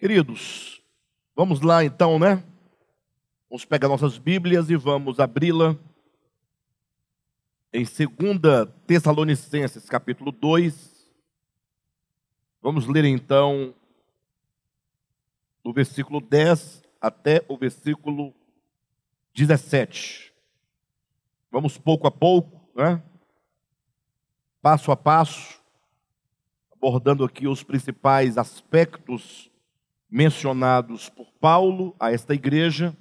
Queridos, vamos lá então, né? Vamos pegar nossas Bíblias e vamos abri-la em 2 Tessalonicenses, capítulo 2. Vamos ler então do versículo 10 até o versículo 17. Vamos pouco a pouco, né? Passo a passo, abordando aqui os principais aspectos mencionados por Paulo a esta igreja.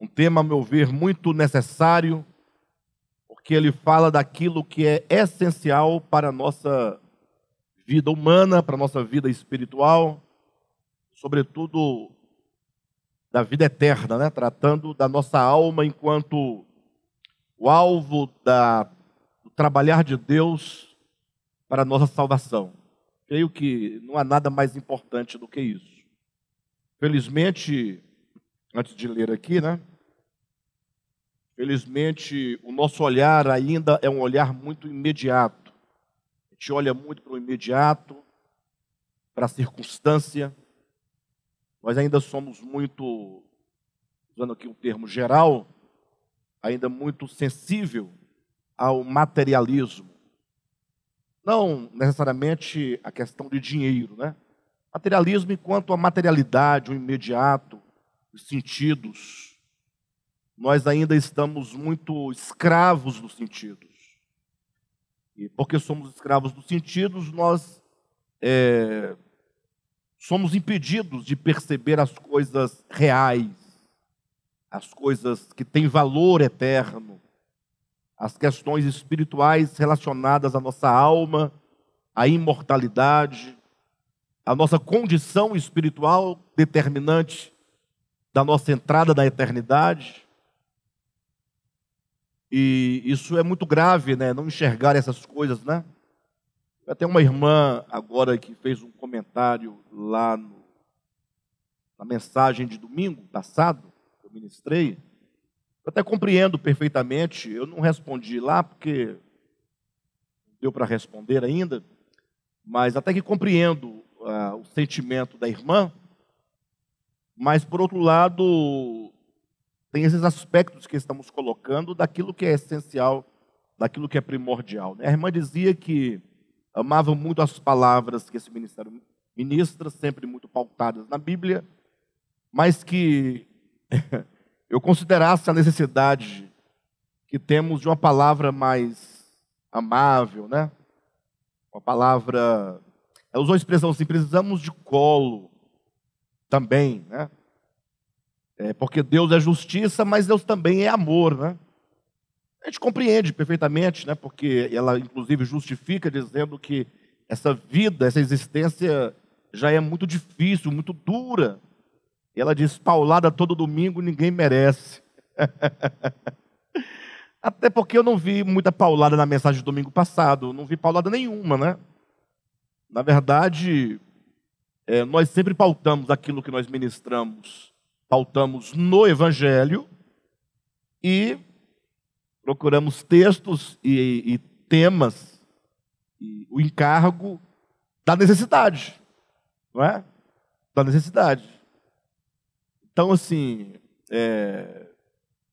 Um tema, a meu ver, muito necessário, porque ele fala daquilo que é essencial para a nossa vida humana, para a nossa vida espiritual, sobretudo da vida eterna, né? tratando da nossa alma enquanto o alvo da, do trabalhar de Deus para a nossa salvação. Creio que não há nada mais importante do que isso. Felizmente, antes de ler aqui, né? Felizmente, o nosso olhar ainda é um olhar muito imediato. A gente olha muito para o imediato, para a circunstância. Nós ainda somos muito, usando aqui um termo geral, ainda muito sensível ao materialismo, não necessariamente a questão de dinheiro, né? Materialismo enquanto a materialidade, o imediato, os sentidos. Nós ainda estamos muito escravos dos sentidos. E porque somos escravos dos sentidos, nós é, somos impedidos de perceber as coisas reais, as coisas que têm valor eterno, as questões espirituais relacionadas à nossa alma, à imortalidade, à nossa condição espiritual determinante da nossa entrada na eternidade. E isso é muito grave, né? Não enxergar essas coisas, né? Até uma irmã agora que fez um comentário lá no, na mensagem de domingo passado, que eu ministrei, eu até compreendo perfeitamente, eu não respondi lá porque não deu para responder ainda, mas até que compreendo ah, o sentimento da irmã, mas por outro lado, tem esses aspectos que estamos colocando daquilo que é essencial, daquilo que é primordial. Né? A irmã dizia que amava muito as palavras que esse ministério ministra, sempre muito pautadas na Bíblia, mas que eu considerasse a necessidade hum. que temos de uma palavra mais amável, né? Uma palavra. Ela usou a expressão assim: precisamos de colo também, né? É porque Deus é justiça, mas Deus também é amor, né? A gente compreende perfeitamente, né? Porque ela, inclusive, justifica dizendo que essa vida, essa existência já é muito difícil, muito dura. E ela diz: paulada todo domingo ninguém merece. Até porque eu não vi muita paulada na mensagem do domingo passado, não vi paulada nenhuma, né? Na verdade, é, nós sempre pautamos aquilo que nós ministramos, pautamos no Evangelho e procuramos textos e, e temas, e o encargo da necessidade, não é? Da necessidade. Então, assim, é,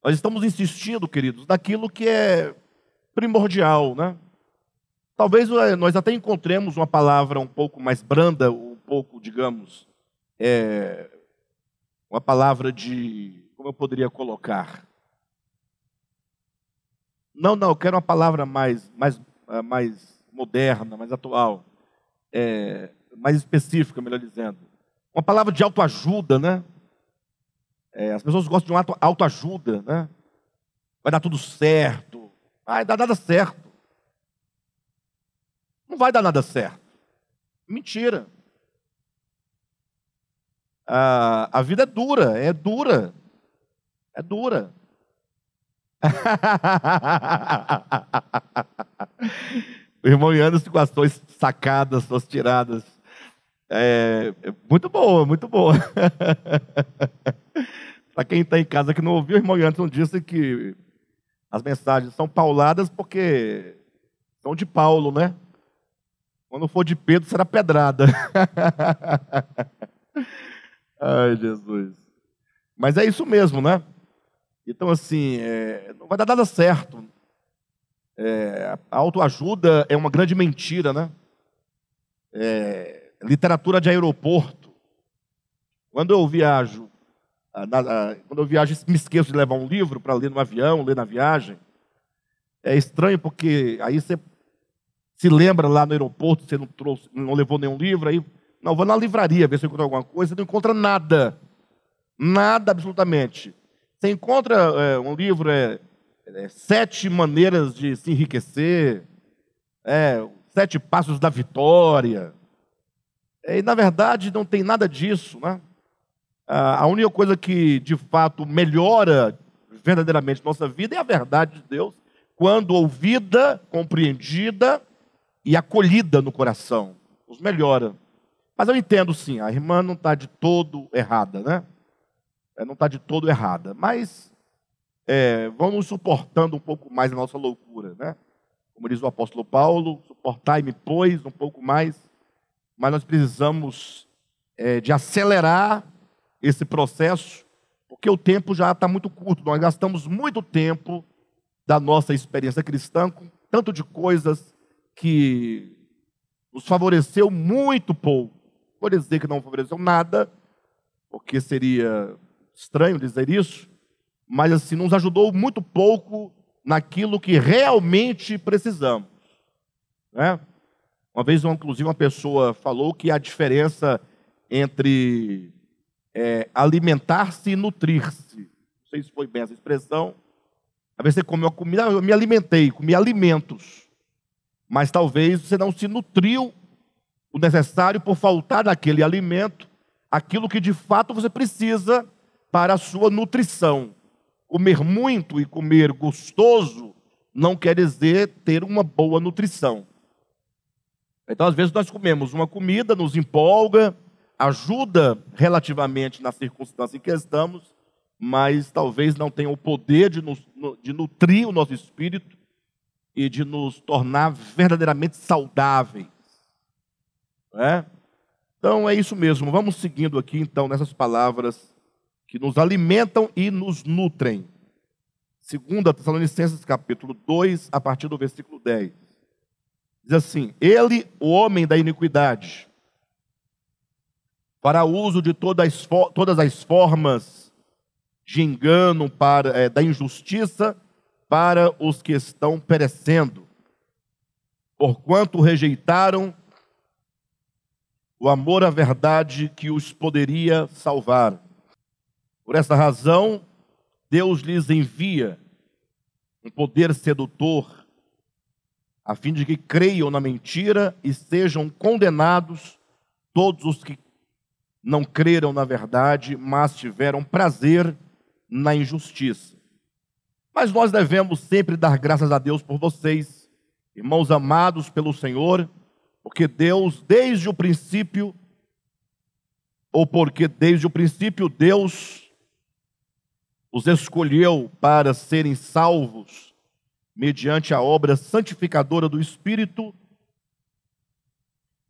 nós estamos insistindo, queridos, naquilo que é primordial, né? Talvez é, nós até encontremos uma palavra um pouco mais branda, um pouco, digamos, é, uma palavra de. Como eu poderia colocar? Não, não, eu quero uma palavra mais, mais, é, mais moderna, mais atual, é, mais específica, melhor dizendo. Uma palavra de autoajuda, né? É, as pessoas gostam de uma autoajuda, né? Vai dar tudo certo. Vai dar nada certo. Não vai dar nada certo. Mentira. A a vida é dura, é dura. É dura. o irmão Yannis com as suas sacadas, suas tiradas. É, é, muito boa, muito boa. Para quem está em casa que não ouviu, o irmão Anderson disse que as mensagens são pauladas porque são de Paulo, né? Quando for de Pedro, será pedrada. Ai, Jesus. Mas é isso mesmo, né? Então, assim, é, não vai dar nada certo. É, a autoajuda é uma grande mentira, né? É, literatura de aeroporto. Quando eu viajo ah, na, ah, quando eu viajo, me esqueço de levar um livro para ler no avião, ler na viagem. É estranho porque aí você se lembra lá no aeroporto, você não trouxe, não levou nenhum livro, aí não, vou na livraria ver se eu encontro alguma coisa, você não encontra nada. Nada absolutamente. Você encontra é, um livro, é, é, Sete Maneiras de Se Enriquecer, é, Sete Passos da Vitória. É, e, na verdade, não tem nada disso, né? Ah, a única coisa que de fato melhora verdadeiramente nossa vida é a verdade de Deus, quando ouvida, compreendida e acolhida no coração. Nos melhora. Mas eu entendo sim, a irmã não está de todo errada, né? É, não está de todo errada. Mas é, vamos suportando um pouco mais a nossa loucura, né? Como diz o apóstolo Paulo, suportai-me, pois, um pouco mais. Mas nós precisamos é, de acelerar esse processo, porque o tempo já está muito curto. Nós gastamos muito tempo da nossa experiência cristã com tanto de coisas que nos favoreceu muito pouco. Vou dizer que não favoreceu nada, porque seria estranho dizer isso, mas assim, nos ajudou muito pouco naquilo que realmente precisamos. Né? Uma vez, inclusive, uma pessoa falou que a diferença entre é, alimentar-se e nutrir-se. Não sei se foi bem essa expressão. Às vezes você comeu comida, ah, eu me alimentei, comi alimentos. Mas talvez você não se nutriu o necessário por faltar daquele alimento, aquilo que de fato você precisa para a sua nutrição. Comer muito e comer gostoso não quer dizer ter uma boa nutrição. Então, às vezes, nós comemos uma comida, nos empolga, ajuda relativamente na circunstância em que estamos, mas talvez não tenha o poder de, nos, de nutrir o nosso espírito e de nos tornar verdadeiramente saudáveis. É? Então é isso mesmo. Vamos seguindo aqui então nessas palavras que nos alimentam e nos nutrem. Segunda Tessalonicenses capítulo 2, a partir do versículo 10. Diz assim: Ele, o homem da iniquidade, fará uso de todas, todas as formas de engano, para, é, da injustiça para os que estão perecendo, porquanto rejeitaram o amor à verdade que os poderia salvar. Por essa razão, Deus lhes envia um poder sedutor, a fim de que creiam na mentira e sejam condenados todos os que não creram na verdade, mas tiveram prazer na injustiça. Mas nós devemos sempre dar graças a Deus por vocês, irmãos amados pelo Senhor, porque Deus, desde o princípio, ou porque desde o princípio Deus os escolheu para serem salvos mediante a obra santificadora do Espírito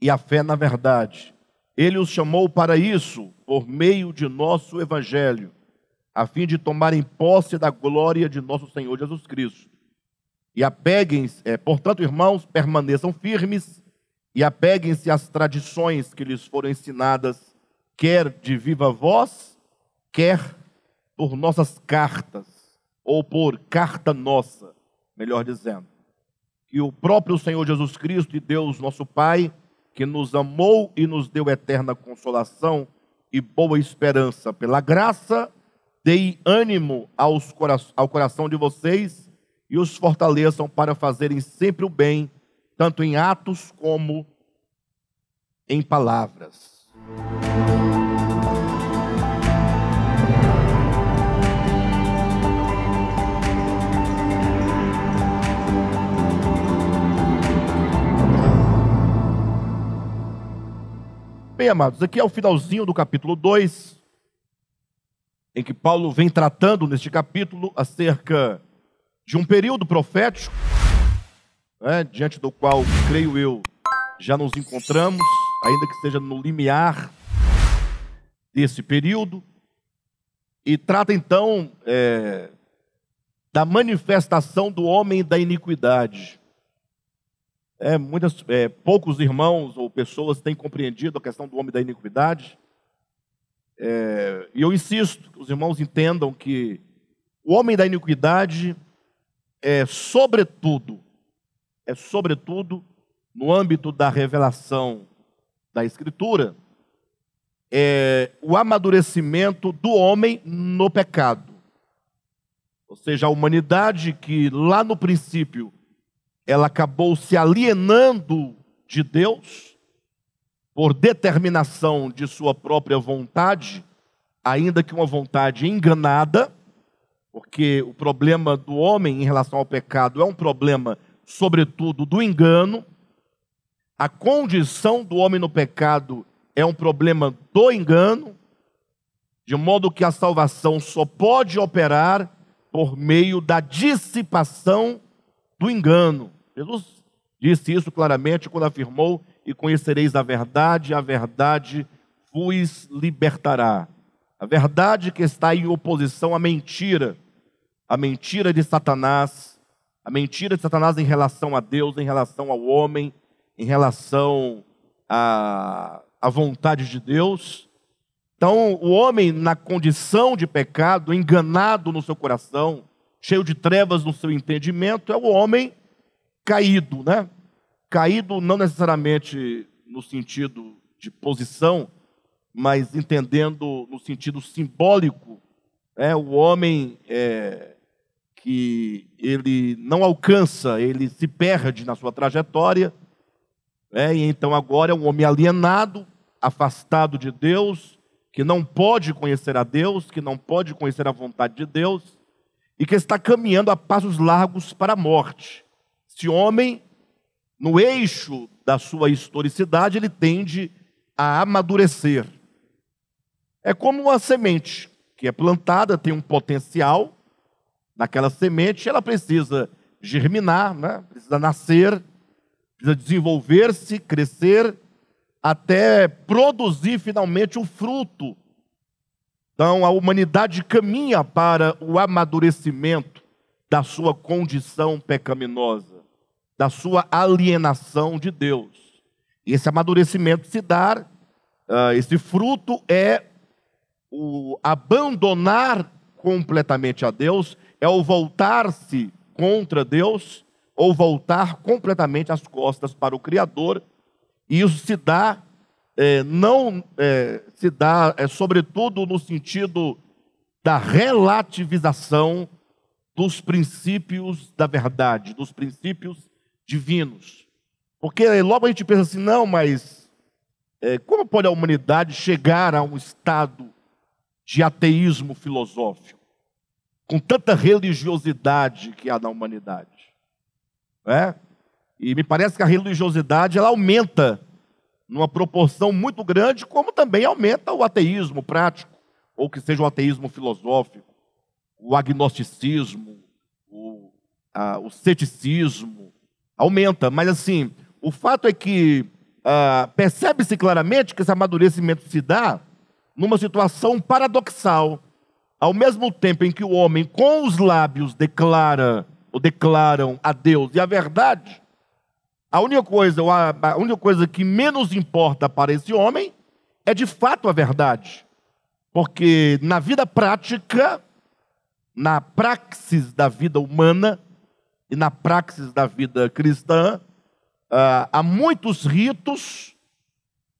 e a fé na verdade ele os chamou para isso, por meio de nosso evangelho, a fim de tomarem posse da glória de nosso Senhor Jesus Cristo. E apeguem-se, é, portanto, irmãos, permaneçam firmes e apeguem-se às tradições que lhes foram ensinadas, quer de viva voz, quer por nossas cartas, ou por carta nossa, melhor dizendo. Que o próprio Senhor Jesus Cristo e Deus, nosso Pai, que nos amou e nos deu eterna consolação e boa esperança. Pela graça, dei ânimo aos, ao coração de vocês e os fortaleçam para fazerem sempre o bem, tanto em atos como em palavras. Bem, amados, aqui é o finalzinho do capítulo 2, em que Paulo vem tratando neste capítulo acerca de um período profético, né, diante do qual, creio eu, já nos encontramos, ainda que seja no limiar desse período, e trata então é, da manifestação do homem da iniquidade. É, muitas, é, poucos irmãos ou pessoas têm compreendido a questão do homem da iniquidade. É, e eu insisto que os irmãos entendam que o homem da iniquidade é, sobretudo, é sobretudo no âmbito da revelação da Escritura, é o amadurecimento do homem no pecado. Ou seja, a humanidade que lá no princípio ela acabou se alienando de Deus por determinação de sua própria vontade, ainda que uma vontade enganada, porque o problema do homem em relação ao pecado é um problema, sobretudo, do engano. A condição do homem no pecado é um problema do engano, de modo que a salvação só pode operar por meio da dissipação do engano. Jesus disse isso claramente quando afirmou: E conhecereis a verdade, a verdade vos libertará. A verdade que está em oposição à mentira, a mentira de Satanás, a mentira de Satanás em relação a Deus, em relação ao homem, em relação à, à vontade de Deus. Então, o homem, na condição de pecado, enganado no seu coração, cheio de trevas no seu entendimento, é o homem caído, né? Caído não necessariamente no sentido de posição, mas entendendo no sentido simbólico, é o homem é, que ele não alcança, ele se perde na sua trajetória, é, e então agora é um homem alienado, afastado de Deus, que não pode conhecer a Deus, que não pode conhecer a vontade de Deus, e que está caminhando a passos largos para a morte. Esse homem, no eixo da sua historicidade, ele tende a amadurecer. É como uma semente que é plantada, tem um potencial naquela semente, ela precisa germinar, né? precisa nascer, precisa desenvolver-se, crescer, até produzir finalmente o fruto então, a humanidade caminha para o amadurecimento da sua condição pecaminosa, da sua alienação de Deus. E esse amadurecimento se dá, uh, ah, esse fruto é o abandonar completamente a Deus, é o voltar-se contra Deus ou voltar completamente as costas para o Criador. E isso se dá é, não é, se dá, é, sobretudo no sentido da relativização dos princípios da verdade, dos princípios divinos. Porque logo a gente pensa assim, não, mas é, como pode a humanidade chegar a um estado de ateísmo filosófico? Com tanta religiosidade que há na humanidade. Né? E me parece que a religiosidade ela aumenta numa proporção muito grande, como também aumenta o ateísmo prático, ou que seja o ateísmo filosófico, o agnosticismo, o, a, o ceticismo. Aumenta, mas assim, o fato é que ah, percebe-se claramente que esse amadurecimento se dá numa situação paradoxal. Ao mesmo tempo em que o homem com os lábios declara ou declaram a Deus e a verdade, a única coisa, a única coisa que menos importa para esse homem é de fato a verdade. Porque na vida prática, na praxis da vida humana e na praxis da vida cristã, ah, há muitos ritos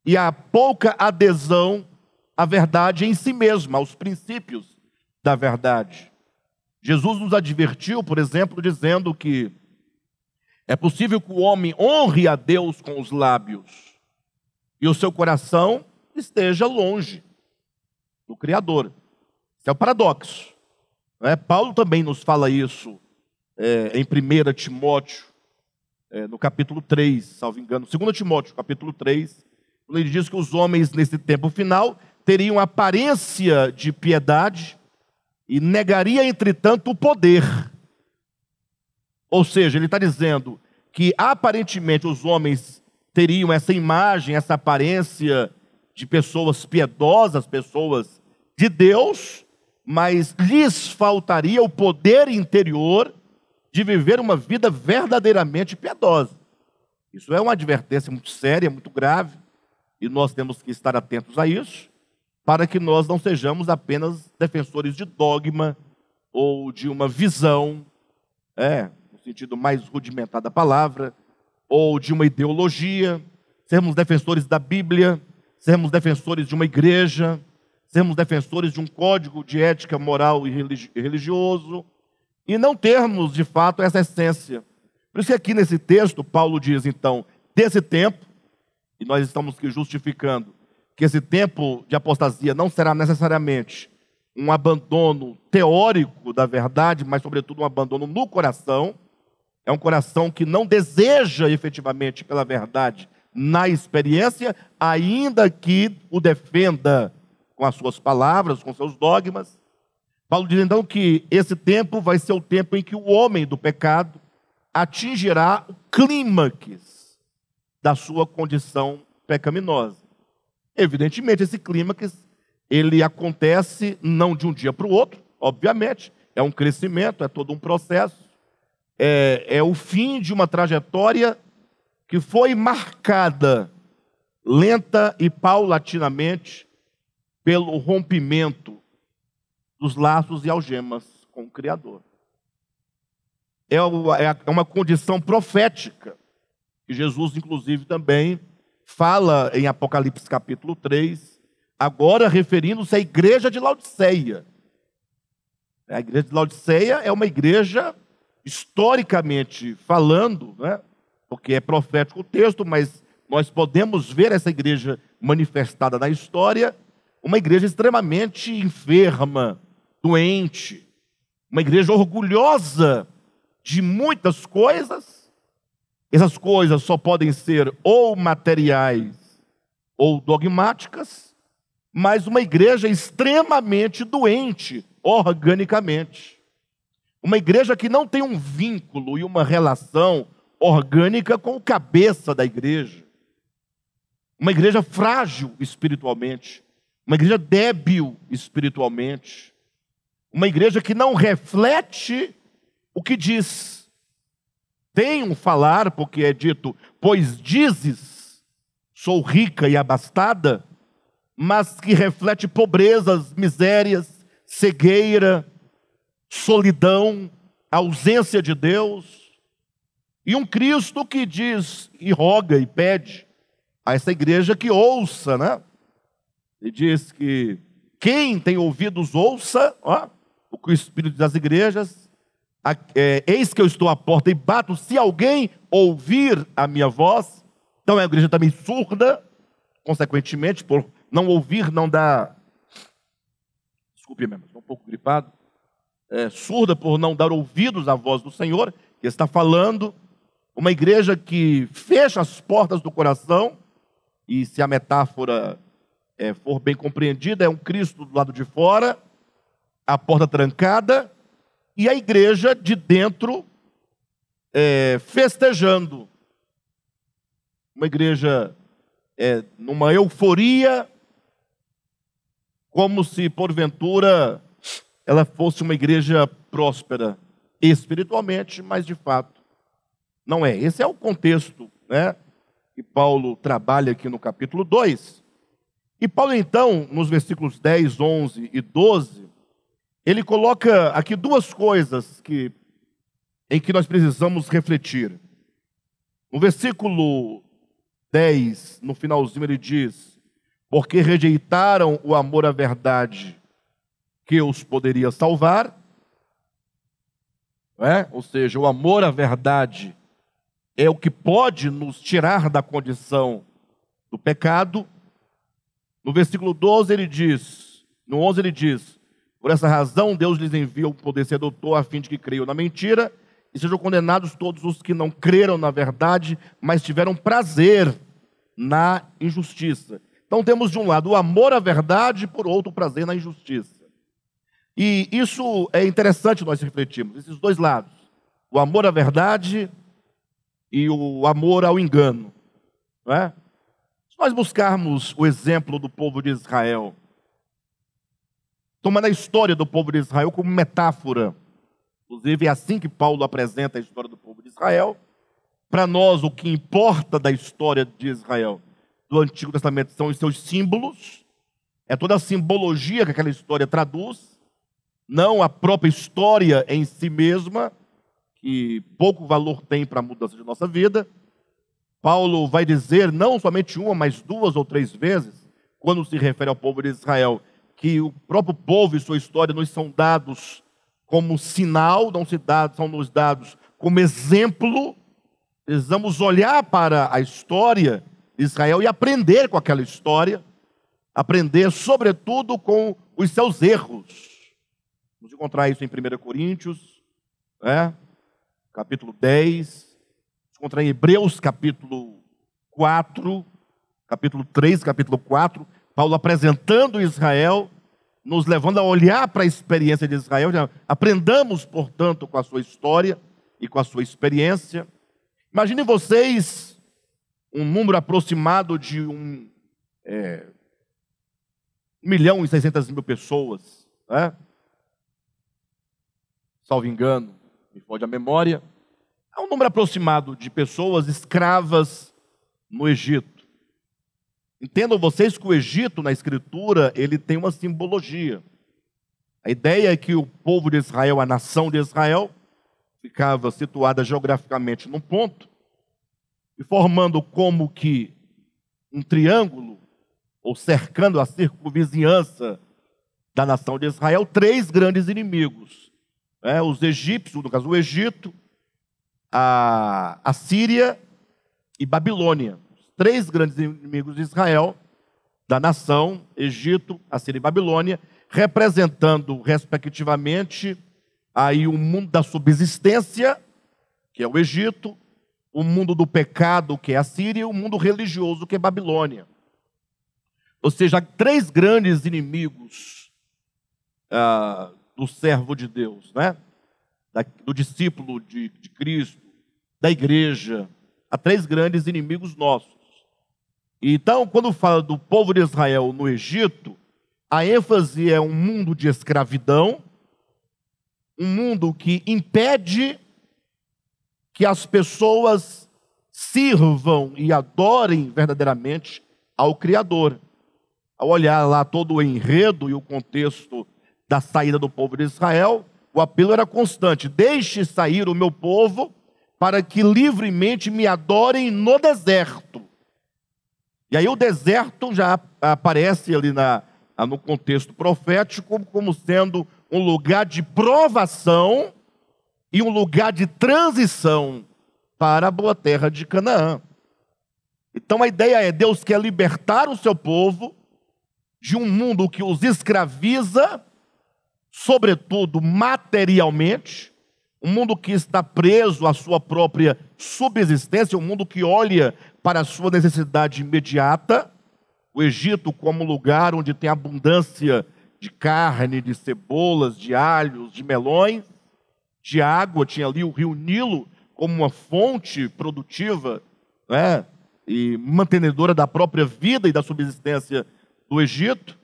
e há pouca adesão à verdade em si mesma, aos princípios da verdade. Jesus nos advertiu, por exemplo, dizendo que é possível que o homem honre a Deus com os lábios e o seu coração esteja longe do Criador. Esse é o paradoxo. É? Paulo também nos fala isso é, em 1 Timóteo, é, no capítulo 3, salvo engano, 2 Timóteo, capítulo 3, quando ele diz que os homens nesse tempo final teriam aparência de piedade e negaria, entretanto, o poder. Ou seja, ele está dizendo que aparentemente os homens teriam essa imagem, essa aparência de pessoas piedosas, pessoas de Deus, mas lhes faltaria o poder interior de viver uma vida verdadeiramente piedosa. Isso é uma advertência muito séria, muito grave, e nós temos que estar atentos a isso, para que nós não sejamos apenas defensores de dogma ou de uma visão é, sentido mais rudimentar da palavra, ou de uma ideologia, sermos defensores da Bíblia, sermos defensores de uma igreja, sermos defensores de um código de ética moral e religioso, e não termos de fato essa essência. Por isso que aqui nesse texto, Paulo diz então, desse tempo, e nós estamos justificando que esse tempo de apostasia não será necessariamente um abandono teórico da verdade, mas sobretudo um abandono no coração, é um coração que não deseja efetivamente pela verdade na experiência, ainda que o defenda com as suas palavras, com seus dogmas. Paulo diz então que esse tempo vai ser o tempo em que o homem do pecado atingirá o clímax da sua condição pecaminosa. Evidentemente, esse clímax ele acontece não de um dia para o outro, obviamente, é um crescimento, é todo um processo é, é o fim de uma trajetória que foi marcada lenta e paulatinamente pelo rompimento dos laços e algemas com o Criador. É, é, é uma condição profética, que Jesus, inclusive, também fala em Apocalipse capítulo 3, agora referindo-se à igreja de Laodiceia. A igreja de Laodiceia é uma igreja historicamente falando, né? porque é profético o texto, mas nós podemos ver essa igreja manifestada na história, uma igreja extremamente enferma, doente, uma igreja orgulhosa de muitas coisas. Essas coisas só podem ser ou materiais ou dogmáticas, mas uma igreja extremamente doente organicamente. Uma igreja que não tem um vínculo e uma relação orgânica com o cabeça da igreja. Uma igreja frágil espiritualmente. Uma igreja débil espiritualmente. Uma igreja que não reflete o que diz. Tem um falar, porque é dito, pois dizes, sou rica e abastada, mas que reflete pobrezas, misérias, cegueira, solidão, ausência de Deus, e um Cristo que diz e roga e pede a essa igreja que ouça, né? E diz que quem tem ouvidos ouça, ó, o que o Espírito das igrejas, a, é, eis que eu estou à porta e bato, se alguém ouvir a minha voz, então a igreja também surda, consequentemente, por não ouvir, não dá. Desculpe, mesmo, estou um pouco gripado é, surda por não dar ouvidos à voz do Senhor, que está falando, uma igreja que fecha as portas do coração, e se a metáfora é, for bem compreendida, é um Cristo do lado de fora, a porta trancada, e a igreja de dentro é, festejando. Uma igreja é, numa euforia, como se porventura ela fosse uma igreja próspera espiritualmente, mas de fato não é. Esse é o contexto né, que Paulo trabalha aqui no capítulo 2. E Paulo, então, nos versículos 10, 11 e 12, ele coloca aqui duas coisas que, em que nós precisamos refletir. No versículo 10, no finalzinho, ele diz: Porque rejeitaram o amor à verdade que os poderia salvar, é? ou seja, o amor à verdade é o que pode nos tirar da condição do pecado. No versículo 12 ele diz, no 11 ele diz: Por essa razão Deus lhes envia o poder sedutor a fim de que creiam na mentira e sejam condenados todos os que não creram na verdade, mas tiveram prazer na injustiça. Então temos de um lado o amor à verdade, por outro o prazer na injustiça. E isso é interessante nós refletirmos, esses dois lados. O amor à verdade e o amor ao engano. Não é? Se nós buscarmos o exemplo do povo de Israel, tomando a história do povo de Israel como metáfora, inclusive é assim que Paulo apresenta a história do povo de Israel, para nós o que importa da história de Israel do Antigo Testamento são os seus símbolos, é toda a simbologia que aquela história traduz, não a própria história em si mesma, que pouco valor tem para a mudança de nossa vida. Paulo vai dizer, não somente uma, mas duas ou três vezes, quando se refere ao povo de Israel, que o próprio povo e sua história nos são dados como sinal, não se dados, são nos dados como exemplo. Precisamos olhar para a história de Israel e aprender com aquela história, aprender, sobretudo, com os seus erros Vamos encontrar isso em 1 Coríntios, né? capítulo 10. Vamos encontrar em Hebreus, capítulo 4, capítulo 3, capítulo 4. Paulo apresentando Israel, nos levando a olhar para a experiência de Israel. Aprendamos, portanto, com a sua história e com a sua experiência. Imaginem vocês um número aproximado de um, é, 1 milhão e 600 mil pessoas, né? salvo engano, me fode a memória, há é um número aproximado de pessoas escravas no Egito. Entendam vocês que o Egito, na Escritura, ele tem uma simbologia. A ideia é que o povo de Israel, a nação de Israel, ficava situada geograficamente num ponto, e formando como que um triângulo, ou cercando a circunvizinhança da nação de Israel, três grandes inimigos: né, os egípcios, no caso o Egito, a, a Síria e Babilônia. Os três grandes inimigos de Israel, da nação, Egito, a Síria e Babilônia, representando respectivamente aí o mundo da subsistência, que é o Egito, o mundo do pecado, que é a Síria, e o mundo religioso, que é Babilônia. Ou seja, três grandes inimigos ah, do servo de Deus, né? do discípulo de, de Cristo, da igreja. Há três grandes inimigos nossos. Então, quando fala do povo de Israel no Egito, a ênfase é um mundo de escravidão, um mundo que impede que as pessoas sirvam e adorem verdadeiramente ao Criador. Ao olhar lá todo o enredo e o contexto da saída do povo de Israel, o apelo era constante: deixe sair o meu povo para que livremente me adorem no deserto. E aí o deserto já aparece ali na, ah, no contexto profético como sendo um lugar de provação e um lugar de transição para a boa terra de Canaã. Então a ideia é: Deus quer libertar o seu povo de um mundo que os escraviza sobretudo materialmente, um mundo que está preso à sua própria subsistência, um mundo que olha para a sua necessidade imediata, o Egito como lugar onde tem abundância de carne, de cebolas, de alhos, de melões, de água, tinha ali o rio Nilo como uma fonte produtiva né, e mantenedora da própria vida e da subsistência do Egito.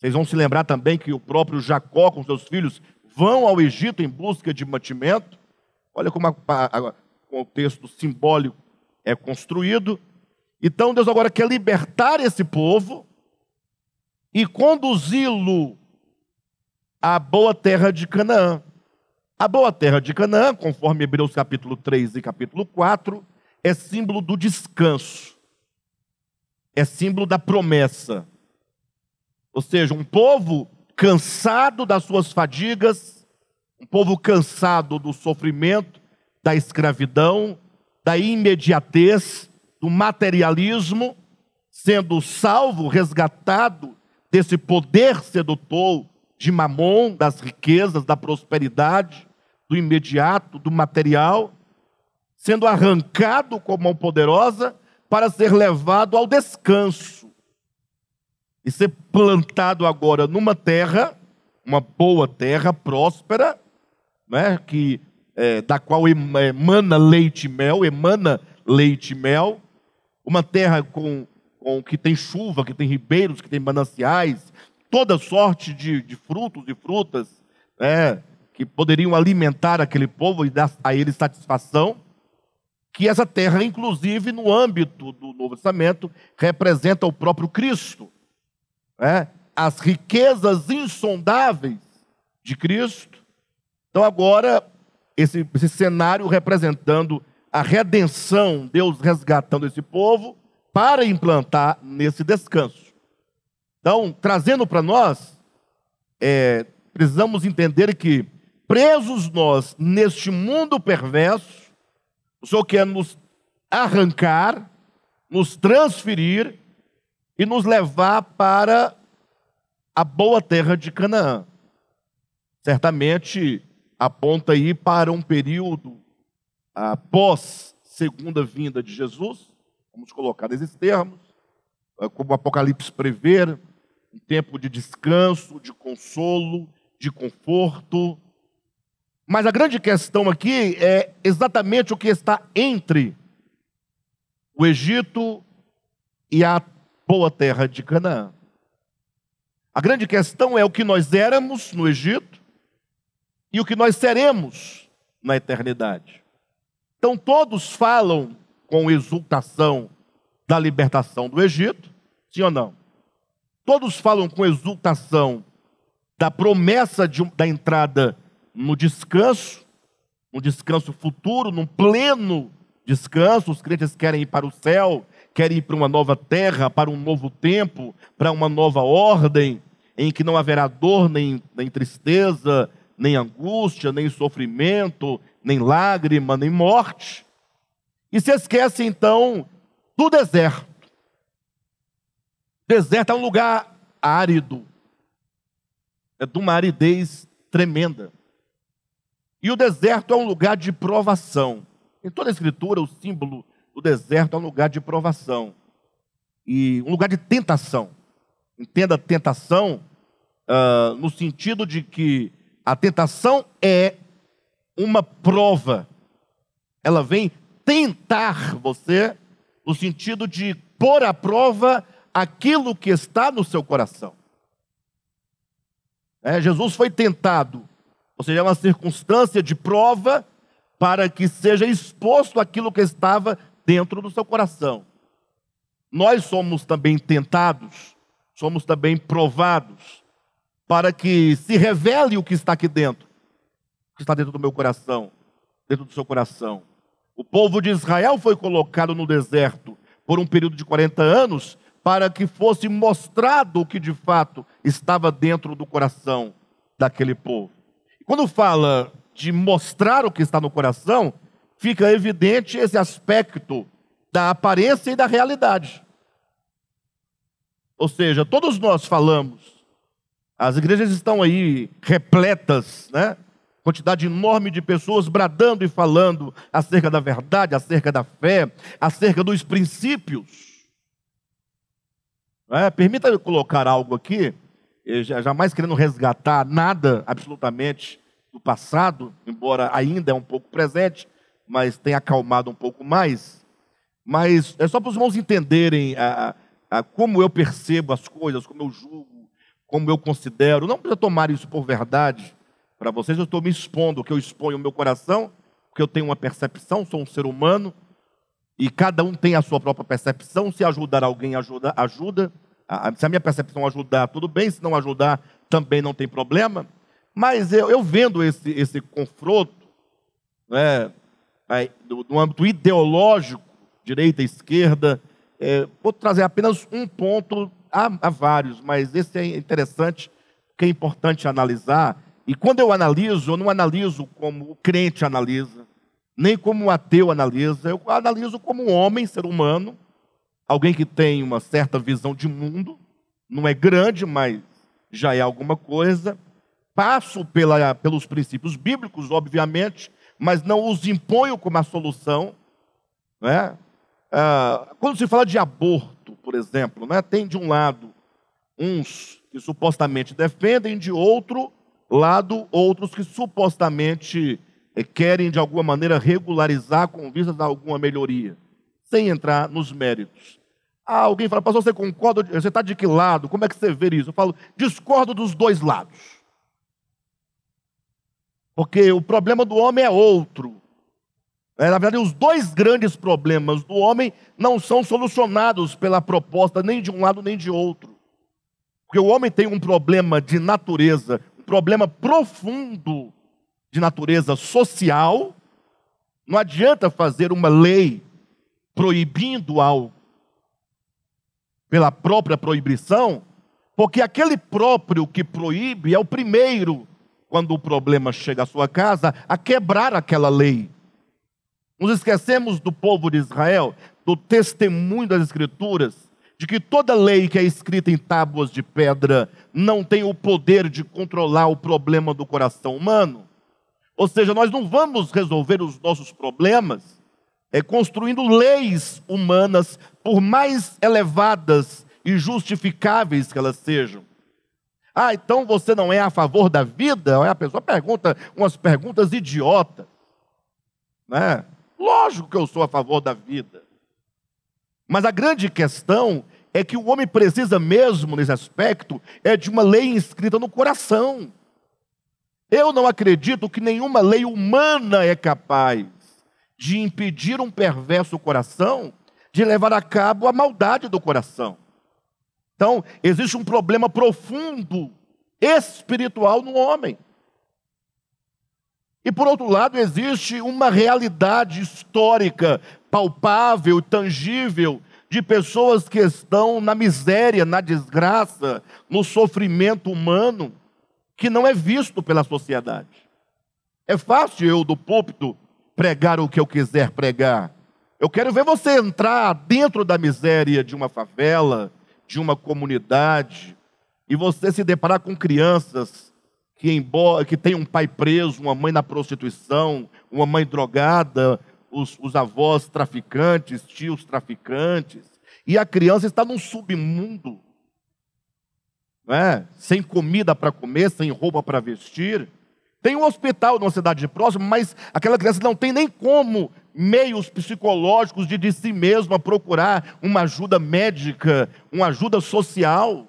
Vocês vão se lembrar também que o próprio Jacó com seus filhos vão ao Egito em busca de mantimento. Olha como o contexto simbólico é construído. Então Deus agora quer libertar esse povo e conduzi-lo à boa terra de Canaã. A boa terra de Canaã, conforme Hebreus capítulo 3 e capítulo 4, é símbolo do descanso, é símbolo da promessa. Ou seja, um povo cansado das suas fadigas, um povo cansado do sofrimento, da escravidão, da imediatez, do materialismo, sendo salvo, resgatado desse poder sedutor de Mamon, das riquezas, da prosperidade, do imediato, do material, sendo arrancado como mão poderosa para ser levado ao descanso e ser plantado agora numa terra, uma boa terra, próspera, né? que, é, da qual é, emana leite e mel, emana leite e mel, uma terra com, com que tem chuva, que tem ribeiros, que tem mananciais, toda sorte de, de frutos e frutas, né? que poderiam alimentar aquele povo e dar a ele satisfação, que essa terra, inclusive no âmbito do Novo Testamento, representa o próprio Cristo né? as riquezas insondáveis de Cristo. Então, agora, esse, esse cenário representando a redenção, Deus resgatando esse povo para implantar nesse descanso. Então, trazendo para nós, é, precisamos entender que, presos nós neste mundo perverso, o Senhor quer nos arrancar, nos transferir e nos levar para a boa terra de Canaã. Certamente aponta aí para um período após segunda vinda de Jesus, vamos colocar nesses termos, é, como o Apocalipse prevê, um tempo de descanso, de consolo, de conforto. Mas a grande questão aqui é exatamente o que está entre o Egito e a boa terra de Canaã. A grande questão é o que nós éramos no Egito e o que nós seremos na eternidade. Então todos falam com exultação da libertação do Egito, sim ou não? Todos falam com exultação da promessa de, da entrada no descanso, no descanso futuro, num pleno descanso. Os crentes querem ir para o céu, quer ir para uma nova terra, para um novo tempo, para uma nova ordem, em que não haverá dor, nem, nem tristeza, nem angústia, nem sofrimento, nem lágrima, nem morte. E se esquece então do deserto. Deserto é um lugar árido, é de uma aridez tremenda. E o deserto é um lugar de provação. Em toda a Escritura, o símbolo o deserto é um lugar de provação e um lugar de tentação. Entenda tentação uh, no sentido de que a tentação é uma prova. Ela vem tentar você no sentido de pôr à prova aquilo que está no seu coração. É, Jesus foi tentado, ou seja, é uma circunstância de prova para que seja exposto aquilo que estava dentro do seu coração. Nós somos também tentados, somos também provados, para que se revele o que está aqui dentro, o que está dentro do meu coração, dentro do seu coração. O povo de Israel foi colocado no deserto por um período de 40 anos para que fosse mostrado o que de fato estava dentro do coração daquele povo. quando fala de mostrar o que está no coração, fica evidente esse aspecto da aparência e da realidade. Ou seja, todos nós falamos, as igrejas estão aí repletas, né? Quantidade enorme de pessoas bradando e falando acerca da verdade, acerca da fé, acerca dos princípios. É, Permita-me colocar algo aqui, eh, jamais querendo resgatar nada absolutamente do passado, embora ainda é um pouco presente, mas tem acalmado um pouco mais. Mas é só para os irmãos entenderem a, a, como eu percebo as coisas, como eu julgo, como eu considero. Não precisa tomar isso por verdade para vocês. Eu estou me expondo, que eu exponho o meu coração, porque eu tenho uma percepção, sou um ser humano, e cada um tem a sua própria percepção. Se ajudar alguém, ajuda. ajuda. Se a minha percepção ajudar, tudo bem. Se não ajudar, também não tem problema. Mas eu, eu vendo esse, esse confronto, né, do, do âmbito ideológico, direita, esquerda, é, vou trazer apenas um ponto, há, há vários, mas esse é interessante, que é importante analisar. E quando eu analiso, eu não analiso como o crente analisa, nem como o ateu analisa, eu analiso como um homem, ser humano, alguém que tem uma certa visão de mundo, não é grande, mas já é alguma coisa. Passo pela, pelos princípios bíblicos, obviamente, mas não os imponho como a solução. Né? Ah, quando se fala de aborto, por exemplo, né? tem de um lado uns que supostamente defendem, de outro lado outros que supostamente eh, querem de alguma maneira regularizar com vistas a alguma melhoria, sem entrar nos méritos. Ah, alguém fala, pastor, você concorda? Você está de que lado? Como é que você vê isso? Eu falo, discordo dos dois lados. Porque o problema do homem é outro. É, na verdade, os dois grandes problemas do homem não são solucionados pela proposta nem de um lado nem de outro. Porque o homem tem um problema de natureza, um problema profundo de natureza social. Não adianta fazer uma lei proibindo algo pela própria proibição, porque aquele próprio que proíbe é o primeiro quando o problema chega à sua casa, a quebrar aquela lei. Nos esquecemos do povo de Israel, do testemunho das Escrituras, de que toda lei que é escrita em tábuas de pedra não tem o poder de controlar o problema do coração humano. Ou seja, nós não vamos resolver os nossos problemas é, construindo leis humanas, por mais elevadas e justificáveis que elas sejam. Ah, então você não é a favor da vida? A pessoa pergunta umas perguntas idiotas. Né? Lógico que eu sou a favor da vida. Mas a grande questão é que o homem precisa mesmo, nesse aspecto, é de uma lei inscrita no coração. Eu não acredito que nenhuma lei humana é capaz de impedir um perverso coração de levar a cabo a maldade do coração. Então, existe um problema profundo espiritual no homem. E por outro lado, existe uma realidade histórica, palpável, tangível, de pessoas que estão na miséria, na desgraça, no sofrimento humano, que não é visto pela sociedade. É fácil eu, do púlpito, pregar o que eu quiser pregar. Eu quero ver você entrar dentro da miséria de uma favela, de uma comunidade e você se deparar com crianças que embora que tem um pai preso, uma mãe na prostituição, uma mãe drogada, os, os avós traficantes, tios traficantes, e a criança está num submundo, né? sem comida para comer, sem roupa para vestir, tem um hospital numa cidade próxima, mas aquela criança não tem nem como meios psicológicos de de si mesma procurar uma ajuda médica, uma ajuda social.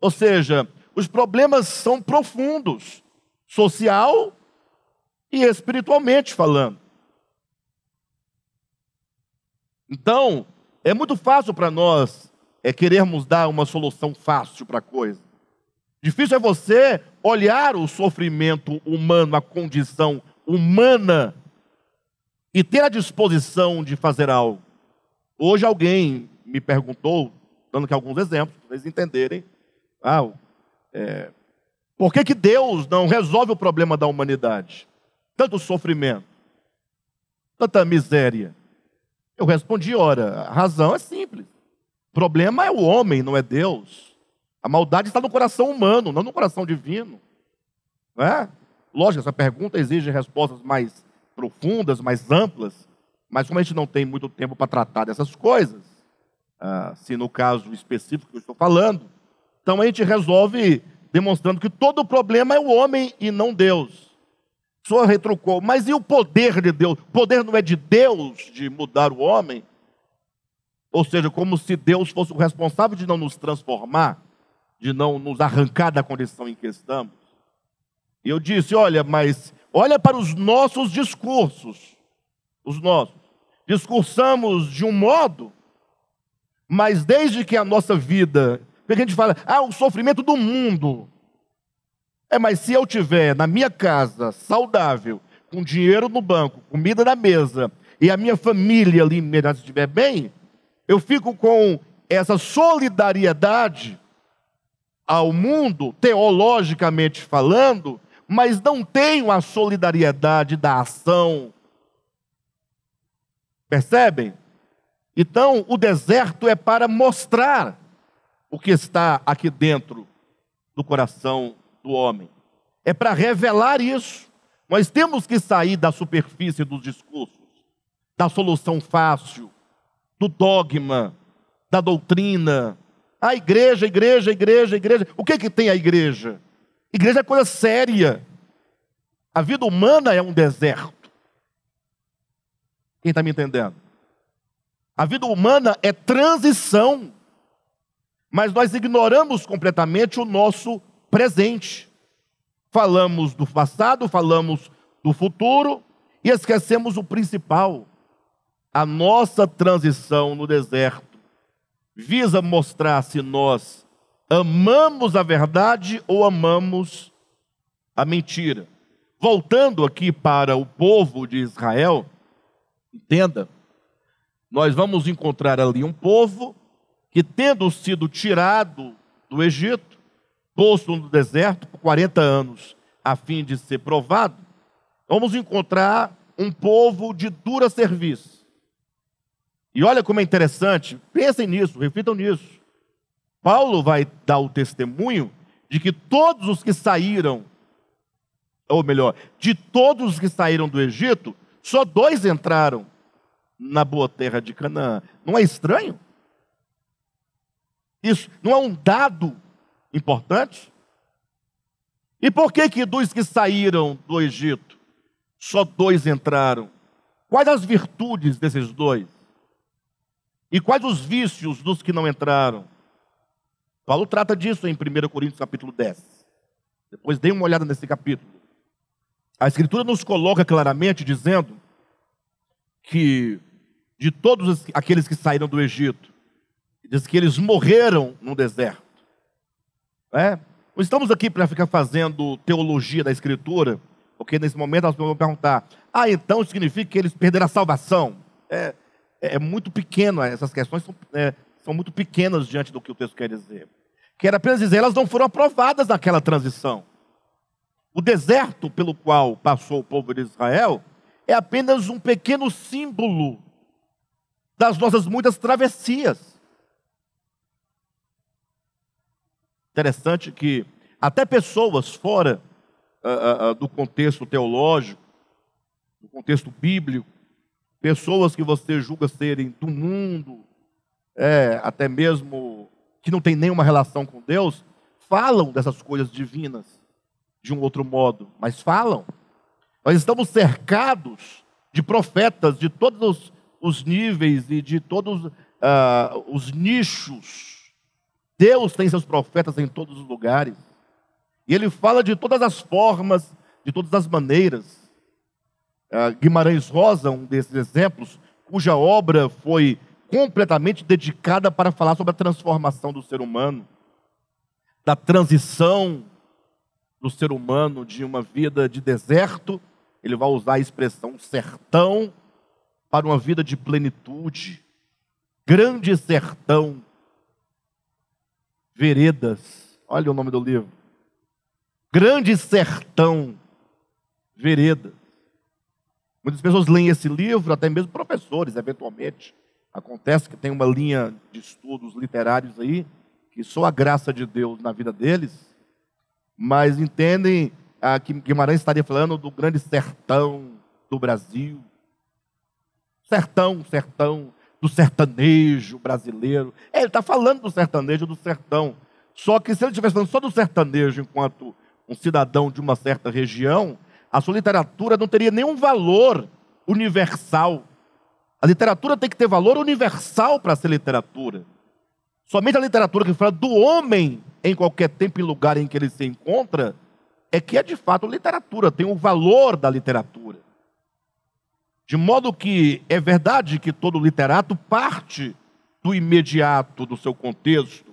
Ou seja, os problemas são profundos, social e espiritualmente falando. Então, é muito fácil para nós é querermos dar uma solução fácil para a coisa. Difícil é você olhar o sofrimento humano, a condição humana, e ter a disposição de fazer algo. Hoje alguém me perguntou, dando aqui alguns exemplos, para vocês entenderem, ah, é, por que, que Deus não resolve o problema da humanidade? Tanto sofrimento, tanta miséria. Eu respondi, ora, a razão é simples. O problema é o homem, não é Deus. A maldade está no coração humano, não no coração divino. Não é? Lógico, essa pergunta exige respostas mais profundas, mais amplas, mas como a gente não tem muito tempo para tratar dessas coisas, ah, se no caso específico que eu estou falando, então a gente resolve demonstrando que todo o problema é o homem e não Deus. Só retrucou, mas e o poder de Deus? O poder não é de Deus de mudar o homem? Ou seja, como se Deus fosse o responsável de não nos transformar? de não nos arrancar da condição em que estamos. E eu disse: olha, mas olha para os nossos discursos, os nossos. Discursamos de um modo, mas desde que a nossa vida, porque a gente fala, ah, o sofrimento do mundo. É, mas se eu tiver na minha casa saudável, com dinheiro no banco, comida na mesa, e a minha família ali estiver bem, eu fico com essa solidariedade ao mundo, teologicamente falando, mas não tenho a solidariedade da ação. Percebem? Então, o deserto é para mostrar o que está aqui dentro do coração do homem. É para revelar isso. Nós temos que sair da superfície dos discursos, da solução fácil, do dogma, da doutrina, a igreja, igreja, igreja, igreja. O que é que tem a igreja? Igreja é coisa séria. A vida humana é um deserto. Quem está me entendendo? A vida humana é transição. Mas nós ignoramos completamente o nosso presente. Falamos do passado, falamos do futuro e esquecemos o principal. A nossa transição no deserto visa mostrar se nós amamos a verdade ou amamos a mentira. Voltando aqui para o povo de Israel, entenda, nós vamos encontrar ali um povo que, tendo sido tirado do Egito, posto no deserto por 40 anos, a fim de ser provado, vamos encontrar um povo de dura serviço e olha como é interessante, pensem nisso, reflitam nisso. Paulo vai dar o testemunho de que todos os que saíram, ou melhor, de todos os que saíram do Egito, só dois entraram na boa terra de Canaã. Não é estranho? Isso não é um dado importante? E por que que dos que saíram do Egito, só dois entraram? Quais as virtudes desses dois? E quais os vícios dos que não entraram? Paulo trata disso em 1 Coríntios capítulo 10. Depois dê uma olhada nesse capítulo. A Escritura nos coloca claramente dizendo que de todos aqueles que saíram do Egito, diz que eles morreram no deserto. É? Não estamos aqui para ficar fazendo teologia da Escritura, porque nesse momento as pessoas vão perguntar: ah, então significa que eles perderam a salvação? É, é, é muito pequeno, essas questões são, é, são muito pequenas diante do que o texto quer dizer. Quer apenas dizer, elas não foram aprovadas naquela transição. O deserto pelo qual passou o povo de Israel é apenas um pequeno símbolo das nossas muitas travessias. Interessante que até pessoas fora uh, uh, do contexto teológico, do contexto bíblico, pessoas que você julga serem do mundo, é, até mesmo que não tem nenhuma relação com Deus, falam dessas coisas divinas de um outro modo, mas falam. Nós estamos cercados de profetas de todos os, os níveis e de todos uh, os nichos. Deus tem seus profetas em todos os lugares. E ele fala de todas as formas, de todas as maneiras. Ah, Guimarães Rosa, um desses exemplos, cuja obra foi completamente dedicada para falar sobre a transformação do ser humano, da transição do ser humano de uma vida de deserto, ele vai usar a expressão sertão, para uma vida de plenitude, grande sertão, veredas, olha o nome do livro, grande sertão, veredas. Muitas pessoas leem esse livro, até mesmo professores, eventualmente. Acontece que tem uma linha de estudos literários aí, que só a graça de Deus na vida deles, mas entendem ah, que Guimarães estaria falando do grande sertão do Brasil. Sertão, sertão, do sertanejo brasileiro. É, ele está falando do sertanejo, do sertão. Só que se ele estivesse falando só do sertanejo enquanto um cidadão de uma certa região, a sua literatura não teria nenhum valor universal. A literatura tem que ter valor universal para ser literatura. Somente a literatura que fala do homem em qualquer tempo e lugar em que ele se encontra é que é de fato literatura, tem o valor da literatura. De modo que é verdade que todo literato parte do imediato do seu contexto,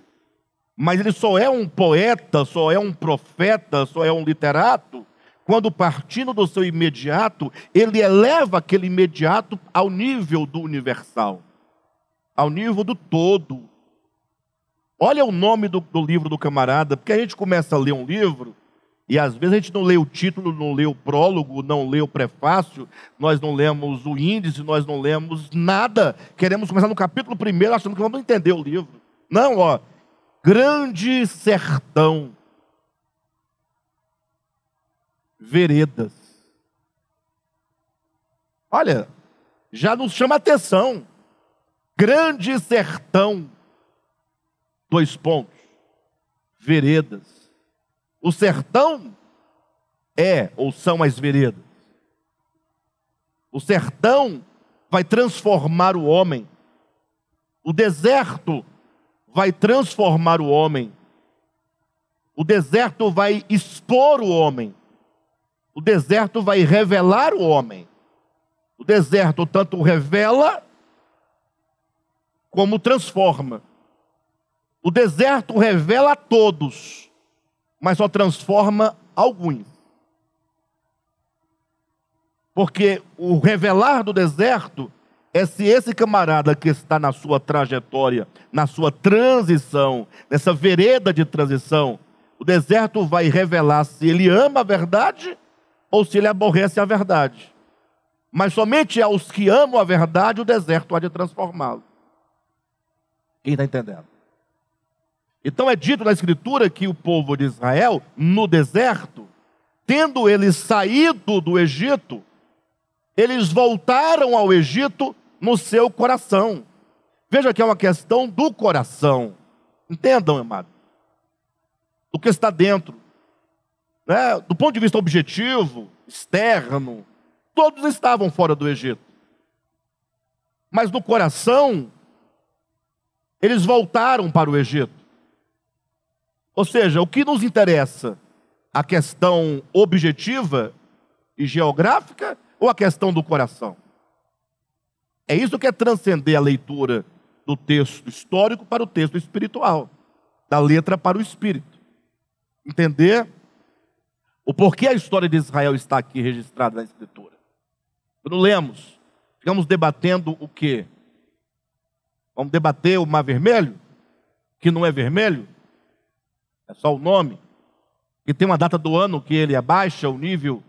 mas ele só é um poeta, só é um profeta, só é um literato quando partindo do seu imediato, ele eleva aquele imediato ao nível do universal, ao nível do todo. Olha o nome do, do, livro do camarada, porque a gente começa a ler um livro e às vezes a gente não lê o título, não lê o prólogo, não lê o prefácio, nós não lemos o índice, nós não lemos nada. Queremos começar no capítulo primeiro achando que vamos entender o livro. Não, ó. Grande Sertão veredas. Olha, já nos chama atenção. Grande sertão. Dois pontos. Veredas. O sertão é ou são as veredas. O sertão vai transformar o homem. O deserto vai transformar o homem. O deserto vai expor o homem. O deserto vai revelar o homem. O deserto tanto revela como transforma. O deserto revela a todos, mas só transforma alguns. Porque o revelar do deserto é se esse camarada que está na sua trajetória, na sua transição, nessa vereda de transição, o deserto vai revelar se ele ama a verdade ou se ele aborrece a verdade. Mas somente aos que amam a verdade o deserto há de transformá-lo. Quem está entendendo? Então é dito na Escritura que o povo de Israel, no deserto, tendo eles saído do Egito, eles voltaram ao Egito no seu coração. Veja que é uma questão do coração. Entendam, amado. Do que está dentro né, do ponto de vista objetivo, externo, todos estavam fora do Egito. Mas no coração, eles voltaram para o Egito. Ou seja, o que nos interessa? A questão objetiva e geográfica ou a questão do coração? É isso que é transcender a leitura do texto histórico para o texto espiritual, da letra para o espírito. Entender o porquê a história de Israel está aqui registrada na Escritura. Quando lemos, ficamos debatendo o quê? Vamos debater o mar vermelho? Que não é vermelho? É só o nome? Que tem uma data do ano que ele abaixa o nível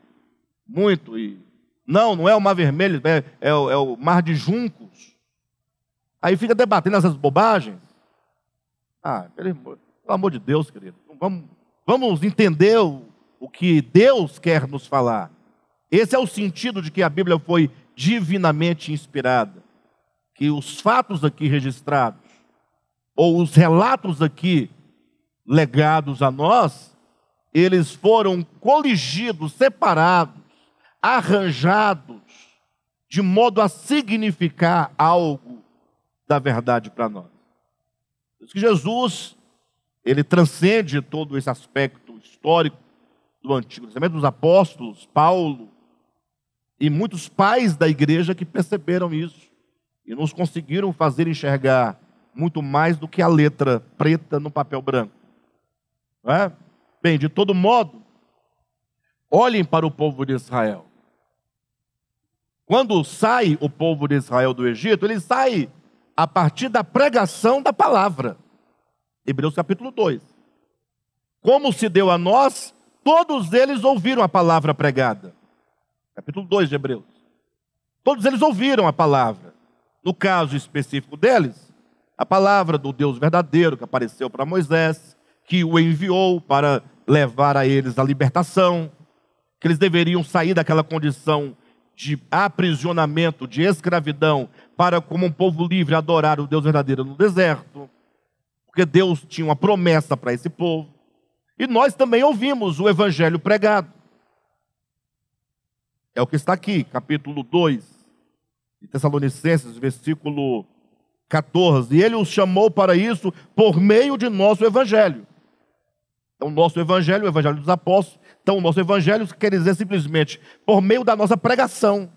muito e não, não é o Mar Vermelho, é, é, o, é, o, Mar de Juncos. Aí fica debatendo essas bobagens. Ah, pelo amor de Deus, querido, vamos, vamos entender o, o que Deus quer nos falar. Esse é o sentido de que a Bíblia foi divinamente inspirada. Que os fatos aqui registrados, ou os relatos aqui legados a nós, eles foram coligidos, separados, arranjados, de modo a significar algo da verdade para nós. Por isso que Jesus, ele transcende todo esse aspecto histórico do Antigo Testamento, dos apóstolos, Paulo, e muitos pais da igreja que perceberam isso e nos conseguiram fazer enxergar muito mais do que a letra preta no papel branco. É? Bem, de todo modo, olhem para o povo de Israel. Quando sai o povo de Israel do Egito, ele sai a partir da pregação da palavra. Hebreus capítulo 2. Como se deu a nós Todos eles ouviram a palavra pregada. Capítulo 2 de Hebreus. Todos eles ouviram a palavra. No caso específico deles, a palavra do Deus verdadeiro que apareceu para Moisés, que o enviou para levar a eles a libertação, que eles deveriam sair daquela condição de aprisionamento, de escravidão, para, como um povo livre, adorar o Deus verdadeiro no deserto, porque Deus tinha uma promessa para esse povo. E nós também ouvimos o evangelho pregado. É o que está aqui, capítulo 2 de Tessalonicenses, versículo 14. E ele os chamou para isso por meio de nosso evangelho. Então, nosso evangelho, o evangelho dos apóstolos, então, o nosso evangelho quer dizer simplesmente por meio da nossa pregação.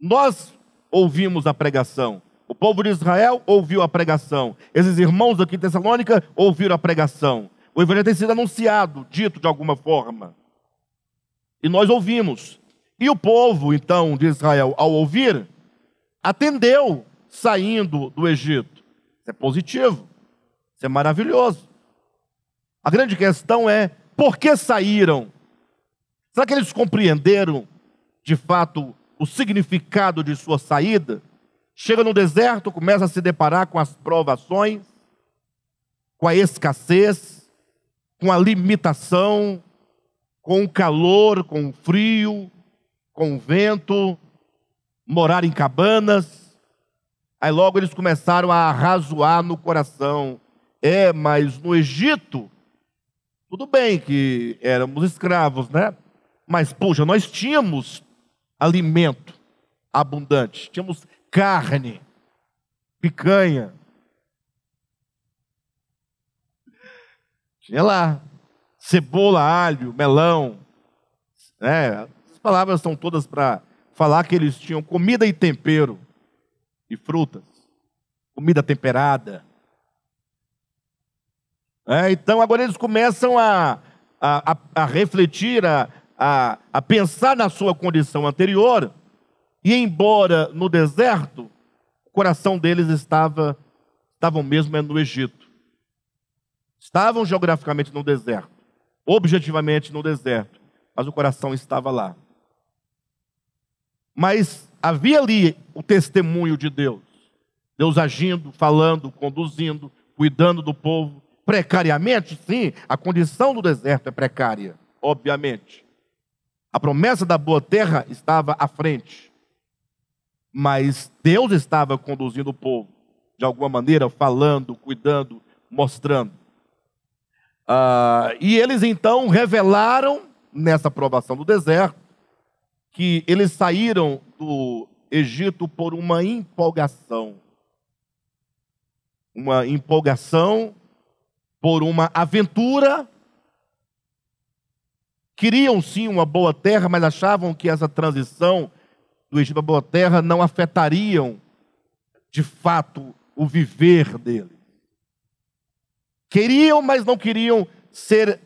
Nós ouvimos a pregação, o povo de Israel ouviu a pregação. Esses irmãos aqui em Tessalônica ouviram a pregação. O evangelho tem sido anunciado, dito de alguma forma. E nós ouvimos. E o povo, então, de Israel, ao ouvir, atendeu saindo do Egito. Isso é positivo. Isso é maravilhoso. A grande questão é por que saíram? Será que eles compreenderam de fato o significado de sua saída? Chega no deserto, começa a se deparar com as provações, com a escassez, com a limitação, com o calor, com o frio, com o vento, morar em cabanas. Aí logo eles começaram a arrazoar no coração. É, mas no Egito, tudo bem que éramos escravos, né? Mas, puxa, nós tínhamos alimento abundante, tínhamos carne, picanha. Tinha lá cebola, alho, melão. Né? As palavras são todas para falar que eles tinham comida e tempero e frutas, comida temperada. É, então agora eles começam a, a, a, a refletir, a, a, a pensar na sua condição anterior e embora no deserto, o coração deles estava estavam mesmo é, no Egito. Estavam geograficamente no deserto, objetivamente no deserto, mas o coração estava lá. Mas havia ali o testemunho de Deus. Deus agindo, falando, conduzindo, cuidando do povo. Precariamente, sim, a condição do deserto é precária, obviamente. A promessa da boa terra estava à frente mas Deus estava conduzindo o povo, de alguma maneira, falando, cuidando, mostrando. Ah, e eles então revelaram, nessa provação do deserto, que eles saíram do Egito por uma empolgação. Uma empolgação por uma aventura. Queriam sim uma boa terra, mas achavam que essa transição do Egito da Boa Terra não afetariam, de fato, o viver dele. Queriam, mas não queriam ser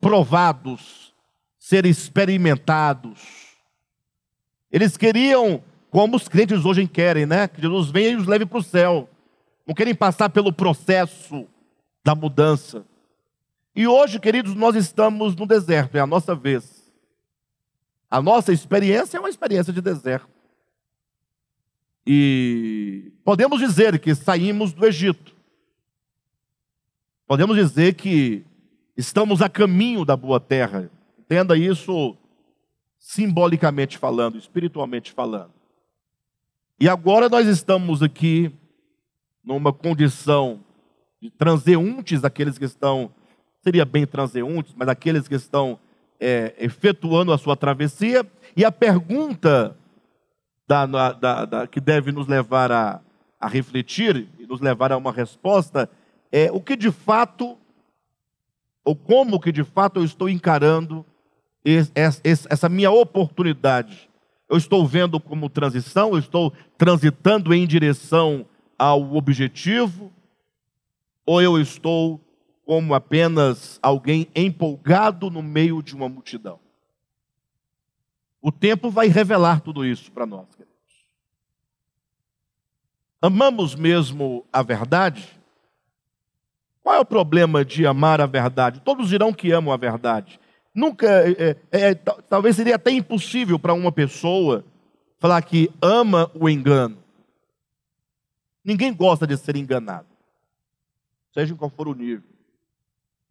provados, ser experimentados. Eles queriam, como os crentes hoje querem, né? Que Jesus venha e os leve para o céu. Não querem passar pelo processo da mudança. E hoje, queridos, nós estamos no deserto, é a nossa vez. A nossa experiência é uma experiência de deserto. E podemos dizer que saímos do Egito. Podemos dizer que estamos a caminho da boa terra. Entenda isso simbolicamente falando, espiritualmente falando. E agora nós estamos aqui numa condição de transeuntes, aqueles que estão, seria bem transeuntes, mas aqueles que estão é, efetuando a sua travessia. E a pergunta da, da, da, que deve nos levar a, a refletir e nos levar a uma resposta é o que de fato, ou como que de fato eu estou encarando esse, essa minha oportunidade. Eu estou vendo como transição, eu estou transitando em direção ao objetivo, ou eu estou como apenas alguém empolgado no meio de uma multidão. O tempo vai revelar tudo isso para nós, queridos. Amamos mesmo a verdade? Qual é o problema de amar a verdade? Todos dirão que amam a verdade. Nunca, é, é, é, é talvez seria até impossível para uma pessoa falar que ama o engano. Ninguém gosta de ser enganado, seja em qual for o nível.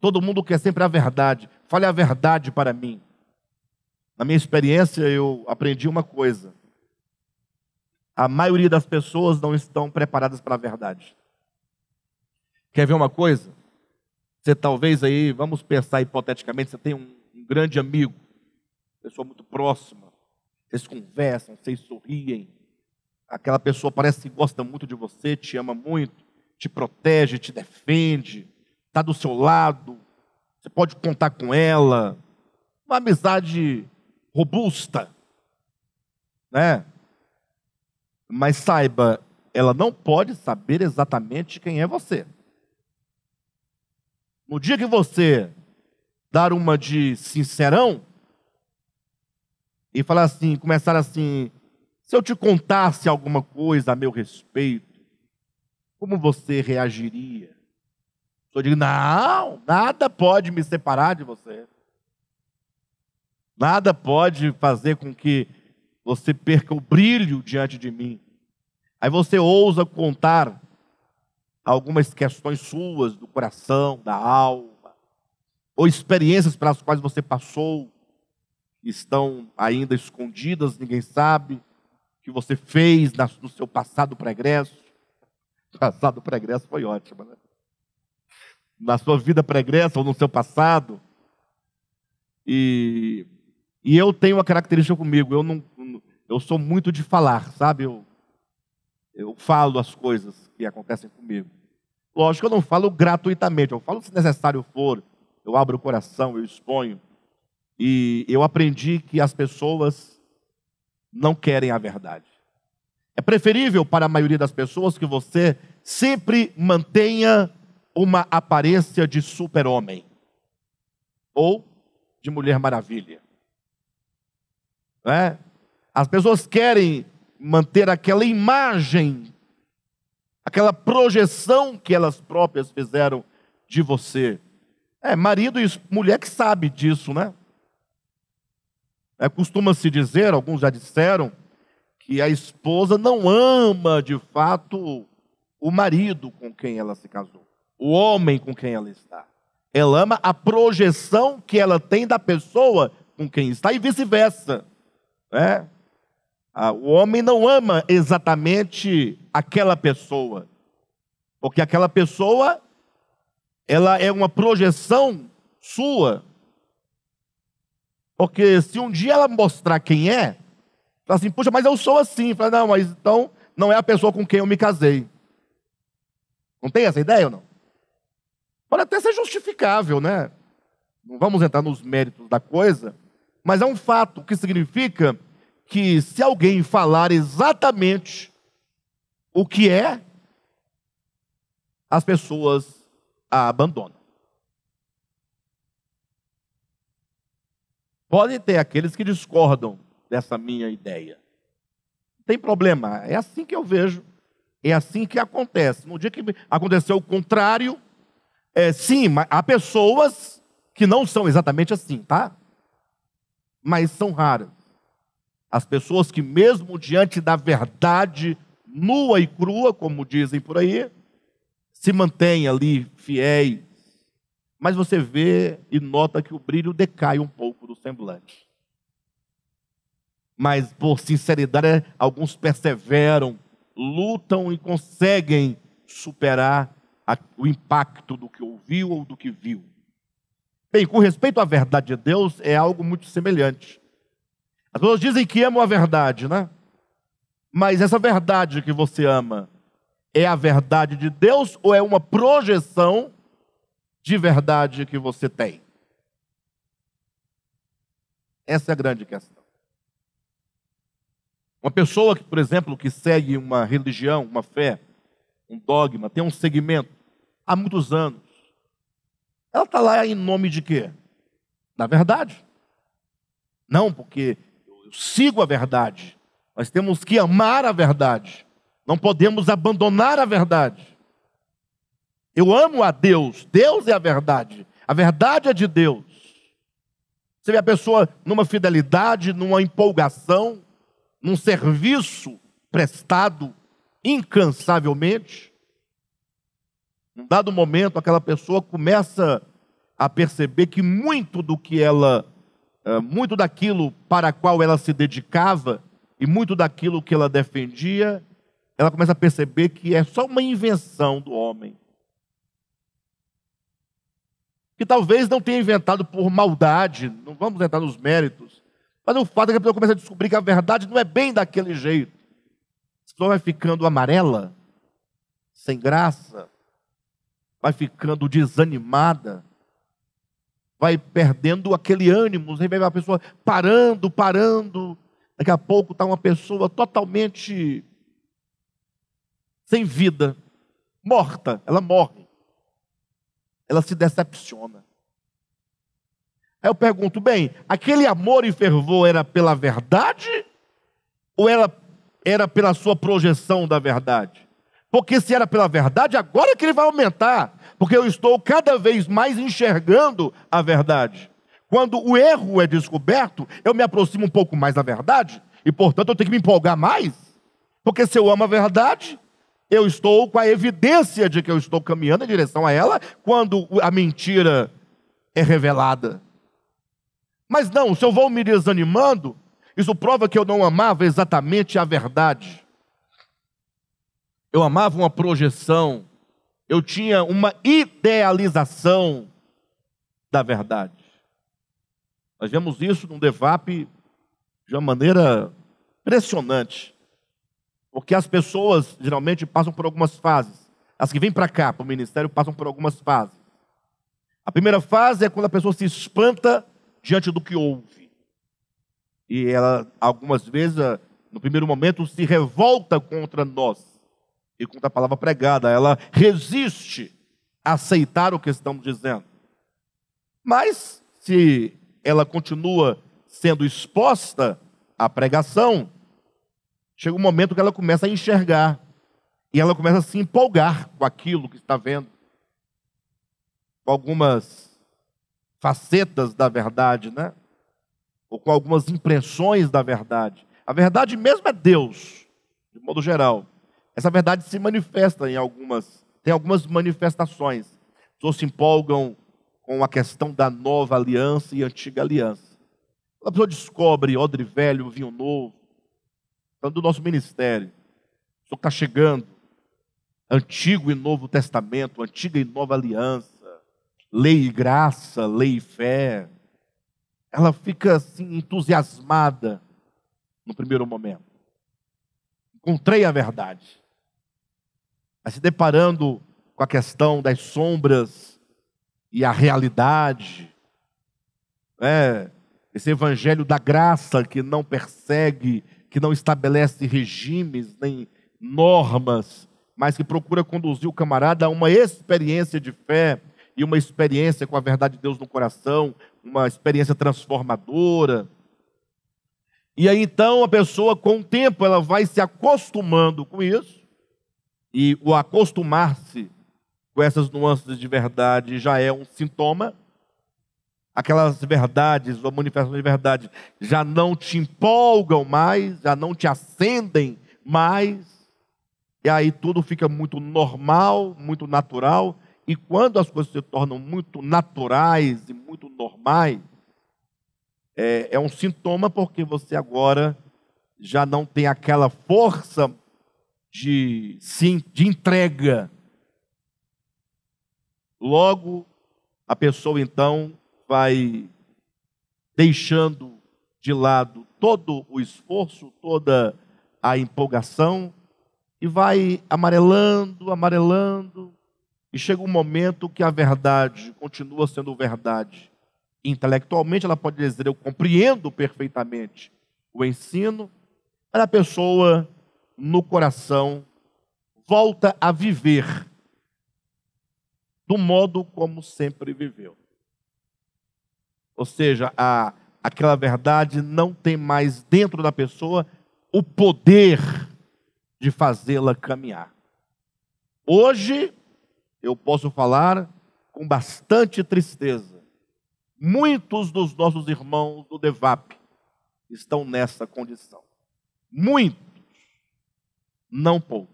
Todo mundo quer sempre a verdade. Fale a verdade para mim. Na minha experiência, eu aprendi uma coisa. A maioria das pessoas não estão preparadas para a verdade. Quer ver uma coisa? Você talvez aí, vamos pensar hipoteticamente, você tem um, um grande amigo, pessoa muito próxima, vocês conversam, vocês sorriem, aquela pessoa parece que gosta muito de você, te ama muito, te protege, te defende, está do seu lado, você pode contar com ela. Uma amizade robusta, né? Mas saiba, ela não pode saber exatamente quem é você. No dia que você dar uma de sincerão e falar assim, começar assim, se eu te contasse alguma coisa a meu respeito, como você reagiria? Eu digo, não, nada pode me separar de você. Nada pode fazer com que você perca o brilho diante de mim. Aí você ousa contar algumas questões suas do coração, da alma, ou experiências pelas quais você passou, que estão ainda escondidas, ninguém sabe, que você fez no seu passado pregresso. Passado pregresso foi ótimo, né? na sua vida pregressa ou no seu passado. E, e eu tenho uma característica comigo, eu não eu sou muito de falar, sabe? Eu, eu falo as coisas que acontecem comigo. Lógico, eu não falo gratuitamente, eu falo se necessário for, eu abro o coração, eu exponho. E eu aprendi que as pessoas não querem a verdade. É preferível para a maioria das pessoas que você sempre mantenha uma aparência de super-homem ou de mulher maravilha. É? As pessoas querem manter aquela imagem, aquela projeção que elas próprias fizeram de você. É, marido e mulher que sabe disso, né? É, Costuma-se dizer, alguns já disseram, que a esposa não ama de fato o marido com quem ela se casou o homem com quem ela está. Ela ama a projeção que ela tem da pessoa com quem está e vice-versa. Né? Ah, o homem não ama exatamente aquela pessoa, porque aquela pessoa ela é uma projeção sua. Porque se um dia ela mostrar quem é, fala assim, puxa, mas eu sou assim. Fala, não, mas então não é a pessoa com quem eu me casei. Não tem essa ideia ou não? Pode até ser justificável, né? Não vamos entrar nos méritos da coisa, mas é um fato que significa que se alguém falar exatamente o que é, as pessoas a abandonam. Podem ter aqueles que discordam dessa minha ideia. Não tem problema, é assim que eu vejo, é assim que acontece. No dia que aconteceu o contrário, é, sim, há pessoas que não são exatamente assim, tá? Mas são raras. As pessoas que, mesmo diante da verdade nua e crua, como dizem por aí, se mantêm ali fiéis. Mas você vê e nota que o brilho decai um pouco do semblante. Mas, por sinceridade, alguns perseveram, lutam e conseguem superar a, o impacto do que ouviu ou do que viu. Bem, com respeito à verdade de Deus, é algo muito semelhante. As pessoas dizem que amam a verdade, né? Mas essa verdade que você ama é a verdade de Deus ou é uma projeção de verdade que você tem? Essa é a grande questão. Uma pessoa que, por exemplo, que segue uma religião, uma fé, um dogma, tem um segmento, há muitos anos. Ela está lá em nome de quê? Da verdade. Não porque eu sigo a verdade. Nós temos que amar a verdade. Não podemos abandonar a verdade. Eu amo a Deus. Deus é a verdade. A verdade é de Deus. Você vê a pessoa numa fidelidade, numa empolgação, num serviço prestado incansavelmente. Num dado momento, aquela pessoa começa a perceber que muito do que ela, eh, muito daquilo para qual ela se dedicava e muito daquilo que ela defendia, ela começa a perceber que é só uma invenção do homem. Que talvez não tenha inventado por maldade, não vamos entrar nos méritos, mas o fato é que a pessoa começa a descobrir que a verdade não é bem daquele jeito. A pessoa vai ficando amarela, sem graça, vai ficando desanimada, vai perdendo aquele ânimo, você vê a pessoa parando, parando, daqui a pouco está uma pessoa totalmente sem vida, morta, ela morre, ela se decepciona. Aí eu pergunto, bem, aquele amor e fervor era pela verdade ou era, era pela sua projeção da verdade? Porque se era pela verdade, agora é que ele vai aumentar. Porque eu estou cada vez mais enxergando a verdade. Quando o erro é descoberto, eu me aproximo um pouco mais da verdade. E portanto eu tenho que me empolgar mais. Porque se eu amo a verdade, eu estou com a evidência de que eu estou caminhando em direção a ela quando a mentira é revelada. Mas não, se eu vou me desanimando, isso prova que eu não amava exatamente a verdade. Eu amava uma projeção, eu tinha uma idealização da verdade. Nós vemos isso no DEVAP de uma maneira impressionante, porque as pessoas geralmente passam por algumas fases. As que vêm para cá, para o ministério, passam por algumas fases. A primeira fase é quando a pessoa se espanta diante do que ouve. E ela, algumas vezes, eh, no primeiro momento, se revolta contra nós e com a palavra pregada. Ela resiste a aceitar o que estamos dizendo. Mas, se ela continua sendo exposta à pregação, chega um momento que ela começa a enxergar e ela começa a se empolgar com aquilo que está vendo, com algumas facetas da verdade, né? Ou com algumas impressões da verdade. A verdade mesmo é Deus, de modo geral. Essa verdade se manifesta em algumas, tem algumas manifestações. As pessoas se empolgam com a questão da nova aliança e antiga aliança. A pessoa descobre odre velho, vinho novo, tanto do nosso ministério. Só está chegando. Antigo e Novo Testamento, antiga e nova aliança, lei e graça, lei e fé. Ela fica assim entusiasmada no primeiro momento. Encontrei a verdade mas se deparando com a questão das sombras e a realidade, é, esse evangelho da graça que não persegue, que não estabelece regimes nem normas, mas que procura conduzir o camarada a uma experiência de fé e uma experiência com a verdade de Deus no coração, uma experiência transformadora. E aí então a pessoa, com o tempo, ela vai se acostumando com isso, e o acostumar-se com essas nuances de verdade já é um sintoma. Aquelas verdades ou manifestações de verdade já não te empolgam mais, já não te acendem mais. E aí tudo fica muito normal, muito natural. E quando as coisas se tornam muito naturais e muito normais, é, é um sintoma porque você agora já não tem aquela força de, sim, de entrega. Logo, a pessoa então vai deixando de lado todo o esforço, toda a empolgação e vai amarelando, amarelando, e chega um momento que a verdade continua sendo verdade. Intelectualmente, ela pode dizer: Eu compreendo perfeitamente o ensino, mas a pessoa no coração, volta a viver do modo como sempre viveu. Ou seja, a, aquela verdade não tem mais dentro da pessoa o poder de fazê-la caminhar. Hoje, eu posso falar com bastante tristeza. Muitos dos nossos irmãos do DEVAP estão nessa condição. Muitos não pouco.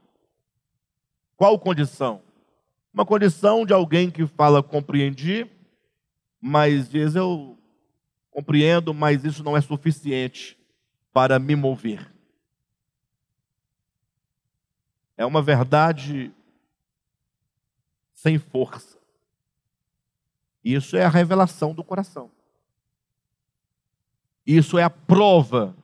Qual condição? Uma condição de alguém que fala compreendi, mas diz eu compreendo, mas isso não é suficiente para me mover. É uma verdade sem força. Isso é a revelação do coração. Isso é a prova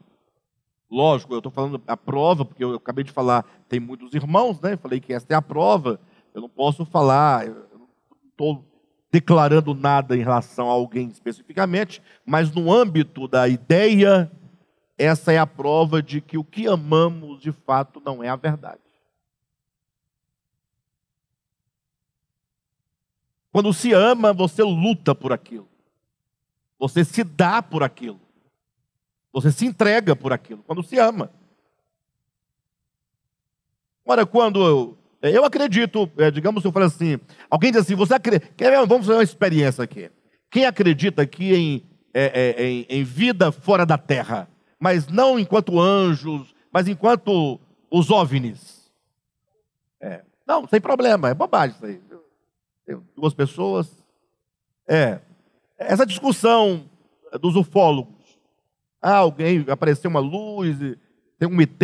Lógico, eu estou falando a prova, porque eu acabei de falar, tem muitos irmãos, né? Eu falei que esta é a prova. Eu não posso falar, eu não estou declarando nada em relação a alguém especificamente, mas no âmbito da ideia, essa é a prova de que o que amamos de fato não é a verdade. Quando se ama, você luta por aquilo, você se dá por aquilo. Você se entrega por aquilo, quando se ama. Ora, quando eu, é, eu acredito, é, digamos, eu falo assim, alguém diz assim, você acredita, vamos fazer uma experiência aqui. Quem acredita aqui em, é, é, em, em vida fora da terra, mas não enquanto anjos, mas enquanto os OVNIs? É. Não, sem problema, é bobagem isso aí. Tem duas pessoas. É. Essa discussão dos ufólogos ah, alguém apareceu uma luz, tem um ET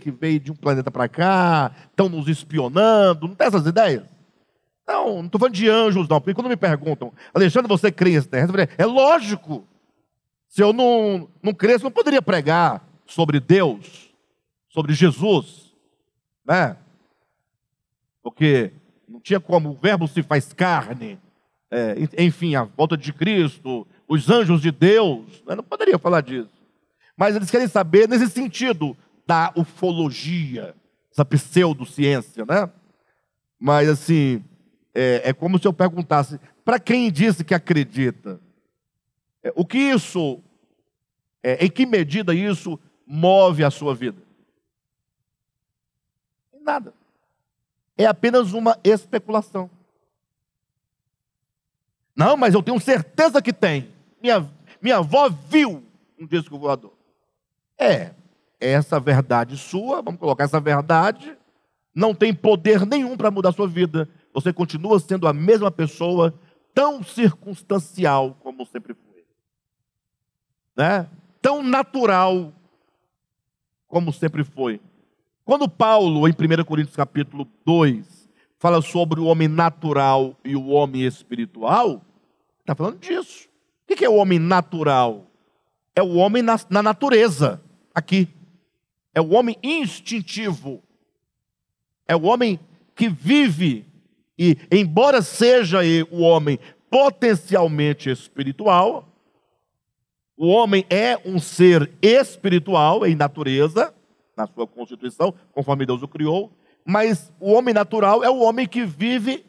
que veio de um planeta para cá, estão nos espionando, não tem essas ideias? Não, não estou falando de anjos, não. Porque quando me perguntam, Alexandre, você crê em extraterrestre? É lógico. Se eu não, não cresço, não poderia pregar sobre Deus, sobre Jesus, né? Porque não tinha como, o verbo se faz carne, é, enfim, a volta de Cristo, os anjos de Deus, né? não poderia falar disso. Mas eles querem saber nesse sentido da ufologia, essa pseudociência, né? Mas assim, é, é como se eu perguntasse: para quem disse que acredita? É, o que isso, é, em que medida isso move a sua vida? Nada. É apenas uma especulação. Não, mas eu tenho certeza que tem. Minha, minha avó viu um disco voador. É, essa verdade sua, vamos colocar essa verdade, não tem poder nenhum para mudar a sua vida. Você continua sendo a mesma pessoa, tão circunstancial como sempre foi. Né? Tão natural como sempre foi. Quando Paulo, em 1 Coríntios capítulo 2, fala sobre o homem natural e o homem espiritual, está falando disso. O que é o homem natural? É o homem na, na natureza aqui. É o homem instintivo. É o homem que vive e, embora seja o homem potencialmente espiritual, o homem é um ser espiritual em natureza, na sua constituição, conforme Deus o criou, mas o homem natural é o homem que vive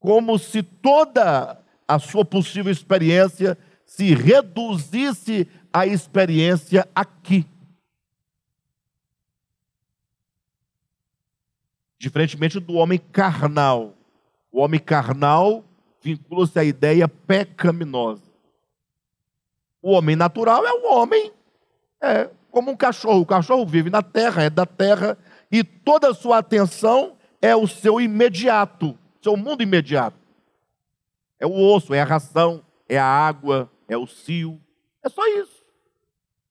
como se toda a sua possível experiência se reduzisse à experiência aqui. Diferentemente do homem carnal. O homem carnal vincula-se à ideia pecaminosa. O homem natural é o homem, é como um cachorro. O cachorro vive na terra, é da terra, e toda a sua atenção é o seu imediato, seu mundo imediato. É o osso, é a ração, é a água, é o cio. É só isso.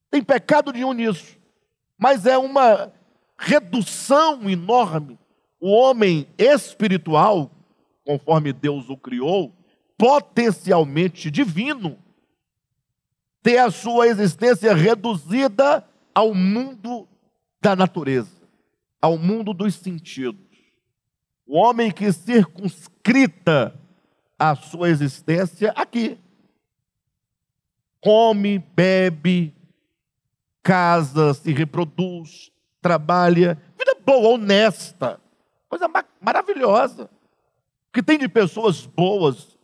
Tem pecado nenhum nisso. Mas é uma redução enorme o homem espiritual, conforme Deus o criou, potencialmente divino, ter a sua existência reduzida ao mundo da natureza, ao mundo dos sentidos. O homem que circunscrita a sua existência aqui. Come, bebe, casa, se reproduz, trabalha, vida boa, honesta. Coisa maravilhosa. O que tem de pessoas boas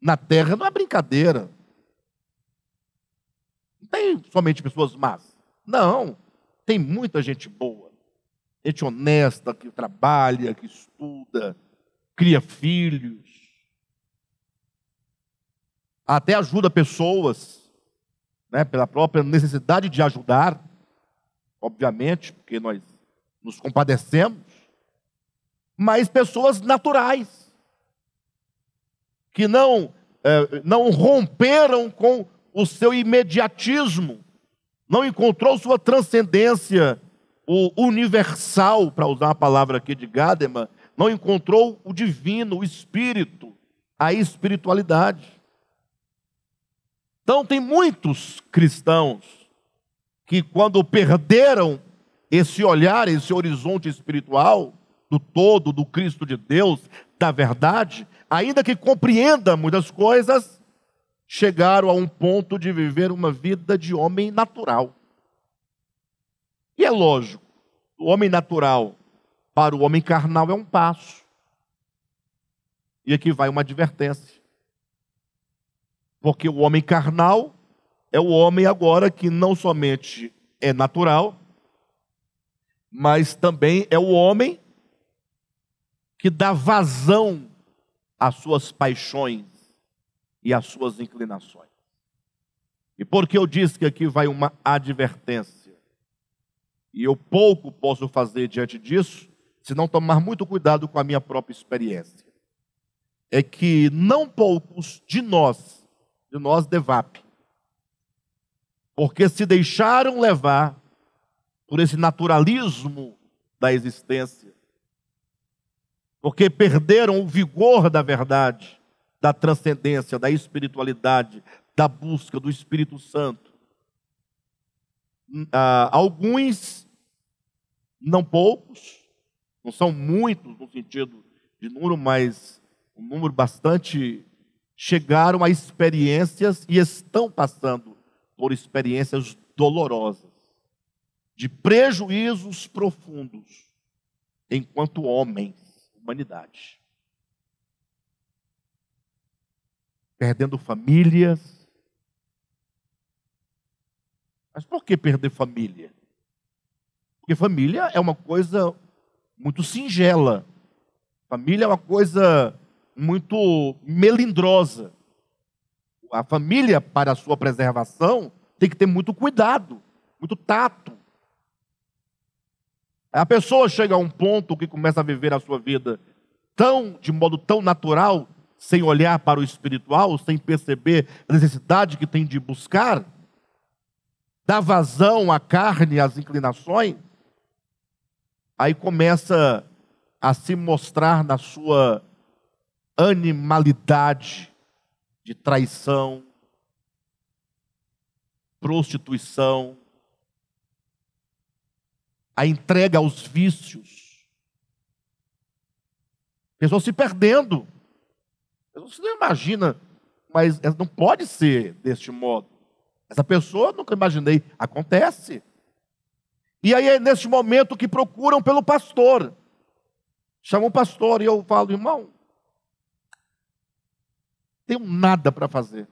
na terra não é brincadeira. Não tem somente pessoas más. Não. Tem muita gente boa. Gente honesta, que trabalha, que estuda, cria filhos. Até ajuda pessoas, né, pela própria necessidade de ajudar, obviamente, porque nós nos compadecemos mas pessoas naturais, que não, é, não romperam com o seu imediatismo, não encontrou sua transcendência, o universal, para usar a palavra aqui de Gadamer, não encontrou o divino, o espírito, a espiritualidade. Então, tem muitos cristãos que, quando perderam esse olhar, esse horizonte espiritual, do todo, do Cristo de Deus, da verdade, ainda que compreenda muitas coisas, chegaram a um ponto de viver uma vida de homem natural. E é lógico, o homem natural para o homem carnal é um passo. E aqui vai uma advertência. Porque o homem carnal é o homem agora que não somente é natural, mas também é o homem que dá vazão às suas paixões e às suas inclinações. E porque eu disse que aqui vai uma advertência, e eu pouco posso fazer diante disso, se não tomar muito cuidado com a minha própria experiência, é que não poucos de nós, de nós Devap, porque se deixaram levar por esse naturalismo da existência, porque perderam o vigor da verdade, da transcendência, da espiritualidade, da busca do Espírito Santo. Ah, alguns, não poucos, não são muitos no sentido de número, mas um número bastante, chegaram a experiências e estão passando por experiências dolorosas, de prejuízos profundos, enquanto homens humanidade. Perdendo famílias. Mas por que perder família? Porque família é uma coisa muito singela. Família é uma coisa muito melindrosa. A família, para a sua preservação, tem que ter muito cuidado, muito tato. A pessoa chega a um ponto que começa a viver a sua vida tão de modo tão natural, sem olhar para o espiritual, sem perceber a necessidade que tem de buscar, dá vazão à carne, às inclinações, aí começa a se mostrar na sua animalidade de traição, prostituição, a entrega aos vícios. Pessoas se perdendo. Você não imagina, mas não pode ser deste modo. Essa pessoa nunca imaginei. Acontece. E aí é neste momento que procuram pelo pastor. Chamam o pastor e eu falo, irmão, tenho nada para fazer.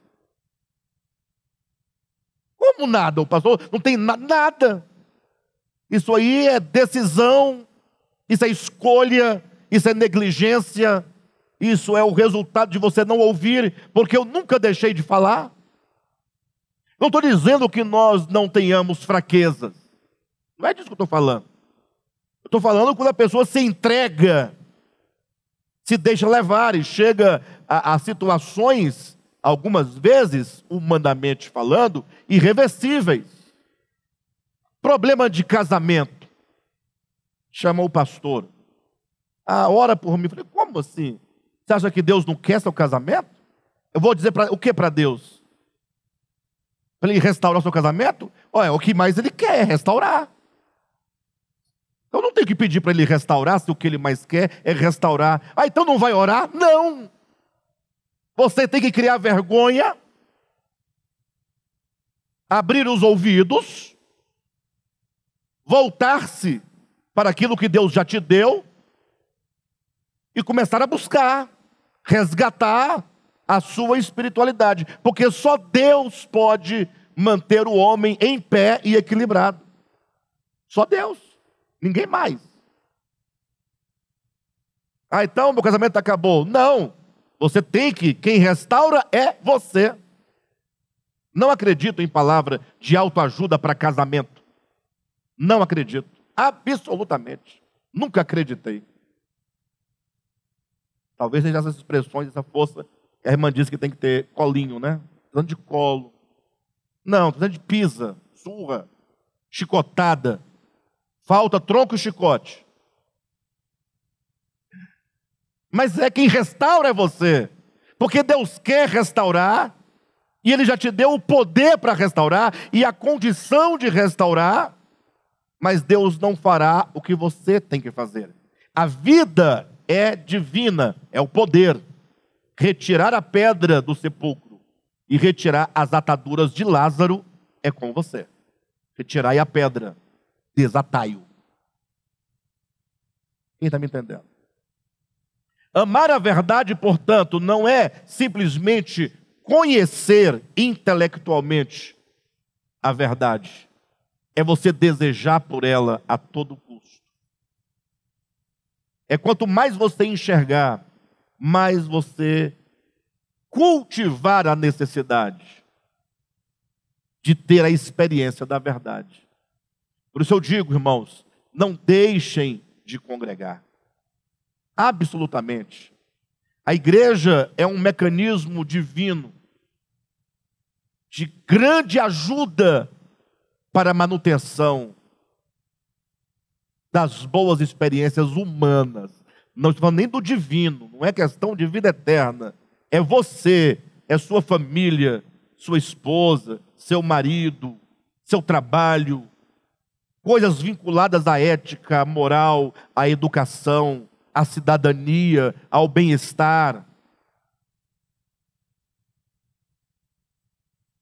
Como nada? O pastor não tem na nada. Isso aí é decisão, isso é escolha, isso é negligência, isso é o resultado de você não ouvir, porque eu nunca deixei de falar. Não estou dizendo que nós não tenhamos fraquezas. Não é disso que eu estou falando. estou falando quando a pessoa se entrega, se deixa levar e chega a, a situações, algumas vezes, humanamente falando, irreversíveis. Problema de casamento. Chamou o pastor. Ah, ora por mim. Falei, como assim? Você acha que Deus não quer seu casamento? Eu vou dizer pra, o que para Deus? Para ele restaurar seu casamento? Olha, o que mais ele quer é restaurar. Eu não tenho que pedir para ele restaurar se o que ele mais quer é restaurar. Ah, então não vai orar? Não! Você tem que criar vergonha, abrir os ouvidos voltar-se para aquilo que Deus já te deu e começar a buscar, resgatar a sua espiritualidade, porque só Deus pode manter o homem em pé e equilibrado. Só Deus, ninguém mais. Ah, então meu casamento acabou. Não, você tem que, quem restaura é você. Não acredito em palavra de autoajuda para casamento. Não acredito. Absolutamente. Nunca acreditei. Talvez seja essas expressões, essa força que a irmã disse que tem que ter colinho, né? Tanto de colo. Não, tanto de pisa, surra, chicotada. Falta tronco e chicote. Mas é quem restaura é você. Porque Deus quer restaurar, e Ele já te deu o poder para restaurar, e a condição de restaurar mas Deus não fará o que você tem que fazer. A vida é divina, é o poder. Retirar a pedra do sepulcro e retirar as ataduras de Lázaro é com você. Retirai a pedra, desatai-o. Quem está me entendendo? Amar a verdade, portanto, não é simplesmente conhecer intelectualmente a verdade é você desejar por ela a todo custo. É quanto mais você enxergar, mais você cultivar a necessidade de ter a experiência da verdade. Por isso eu digo, irmãos, não deixem de congregar. Absolutamente. A igreja é um mecanismo divino de grande ajuda para a manutenção das boas experiências humanas. Não estou falando nem do divino, não é questão de vida eterna. É você, é sua família, sua esposa, seu marido, seu trabalho, coisas vinculadas à ética, à moral, à educação, à cidadania, ao bem-estar.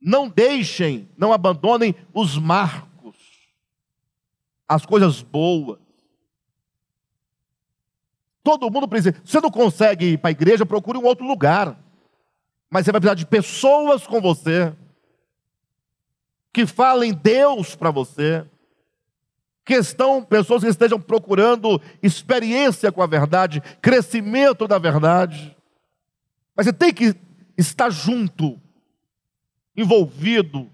Não deixem, não abandonem os marcos, as coisas boas. Todo mundo precisa. Se você não consegue ir para a igreja, procure um outro lugar. Mas você vai precisar de pessoas com você, que falem Deus para você, que estão, pessoas que estejam procurando experiência com a verdade, crescimento da verdade. Mas você tem que estar junto envolvido,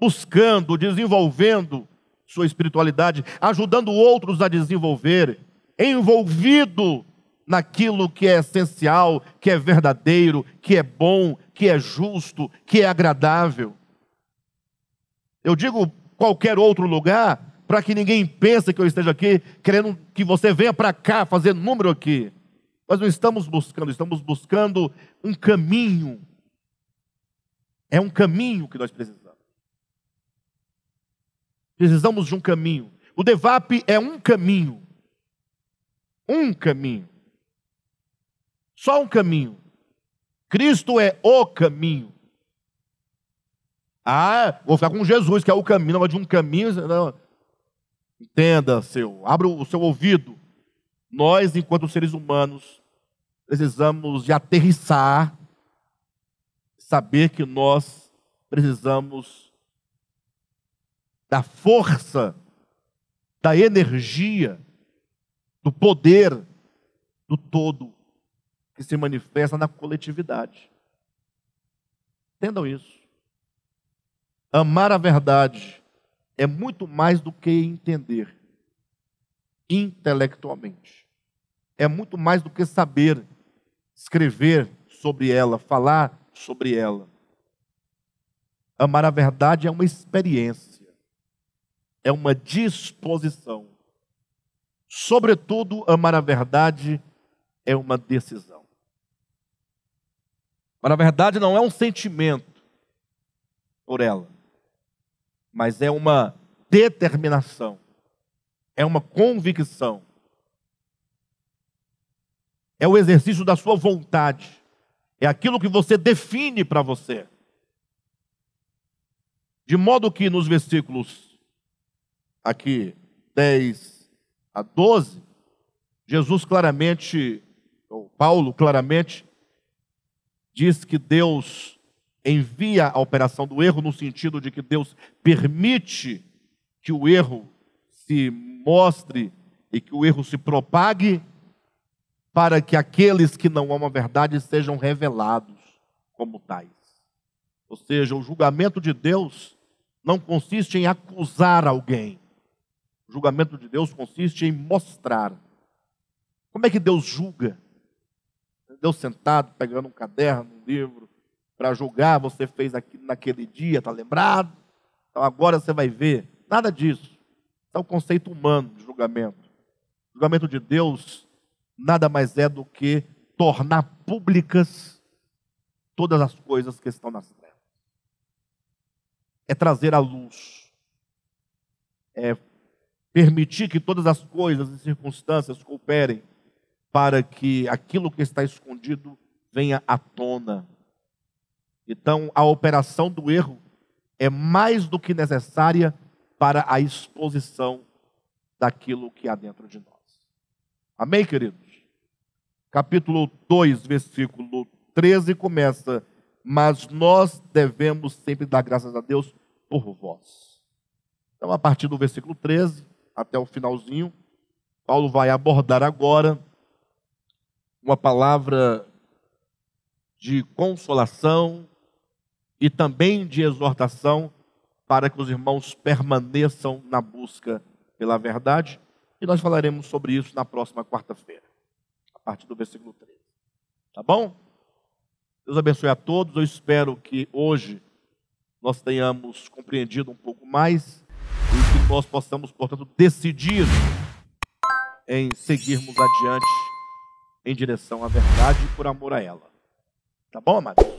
buscando, desenvolvendo sua espiritualidade, ajudando outros a desenvolver, envolvido naquilo que é essencial, que é verdadeiro, que é bom, que é justo, que é agradável. Eu digo qualquer outro lugar para que ninguém pense que eu esteja aqui querendo que você venha para cá fazer número aqui. Nós não estamos buscando, estamos buscando um caminho é um caminho que nós precisamos. Precisamos de um caminho. O DEVAP é um caminho. Um caminho. Só um caminho. Cristo é o caminho. Ah, vou ficar com Jesus, que é o caminho. Não, é de um caminho. Não. Entenda, seu. Abra o seu ouvido. Nós, enquanto seres humanos, precisamos de aterrissar saber que nós precisamos da força, da energia, do poder do todo que se manifesta na coletividade. Entendam isso. Amar a verdade é muito mais do que entender intelectualmente. É muito mais do que saber escrever sobre ela, falar sobre ela. Amar a verdade é uma experiência, é uma disposição. Sobretudo, amar a verdade é uma decisão. Amar a verdade não é um sentimento por ela, mas é uma determinação, é uma convicção, é o exercício da sua vontade é aquilo que você define para você. De modo que nos versículos aqui 10 a 12, Jesus claramente, ou Paulo claramente, diz que Deus envia a operação do erro no sentido de que Deus permite que o erro se mostre e que o erro se propague para que aqueles que não amam a verdade sejam revelados como tais. Ou seja, o julgamento de Deus não consiste em acusar alguém. O julgamento de Deus consiste em mostrar. Como é que Deus julga? Deus sentado, pegando um caderno, um livro, para julgar, você fez aquilo naquele dia, está lembrado? Então agora você vai ver. Nada disso. é o conceito humano de julgamento. O julgamento de Deus nada mais é do que tornar públicas todas as coisas que estão nas trevas. É trazer à luz. É permitir que todas as coisas e circunstâncias cooperem para que aquilo que está escondido venha à tona. Então, a operação do erro é mais do que necessária para a exposição daquilo que há dentro de nós. Amém, queridos? capítulo 2, versículo 13, começa: Mas nós devemos sempre dar graças a Deus por vós. Então, a partir do versículo 13 até o finalzinho, Paulo vai abordar agora uma palavra de consolação e também de exortação para que os irmãos permaneçam na busca pela verdade. E nós falaremos sobre isso na próxima quarta-feira partir do versículo 13. Tá bom? Deus abençoe a todos. Eu espero que hoje nós tenhamos compreendido um pouco mais e que nós possamos, portanto, decidir em seguirmos adiante em direção à verdade e por amor a ela. Tá bom, amados?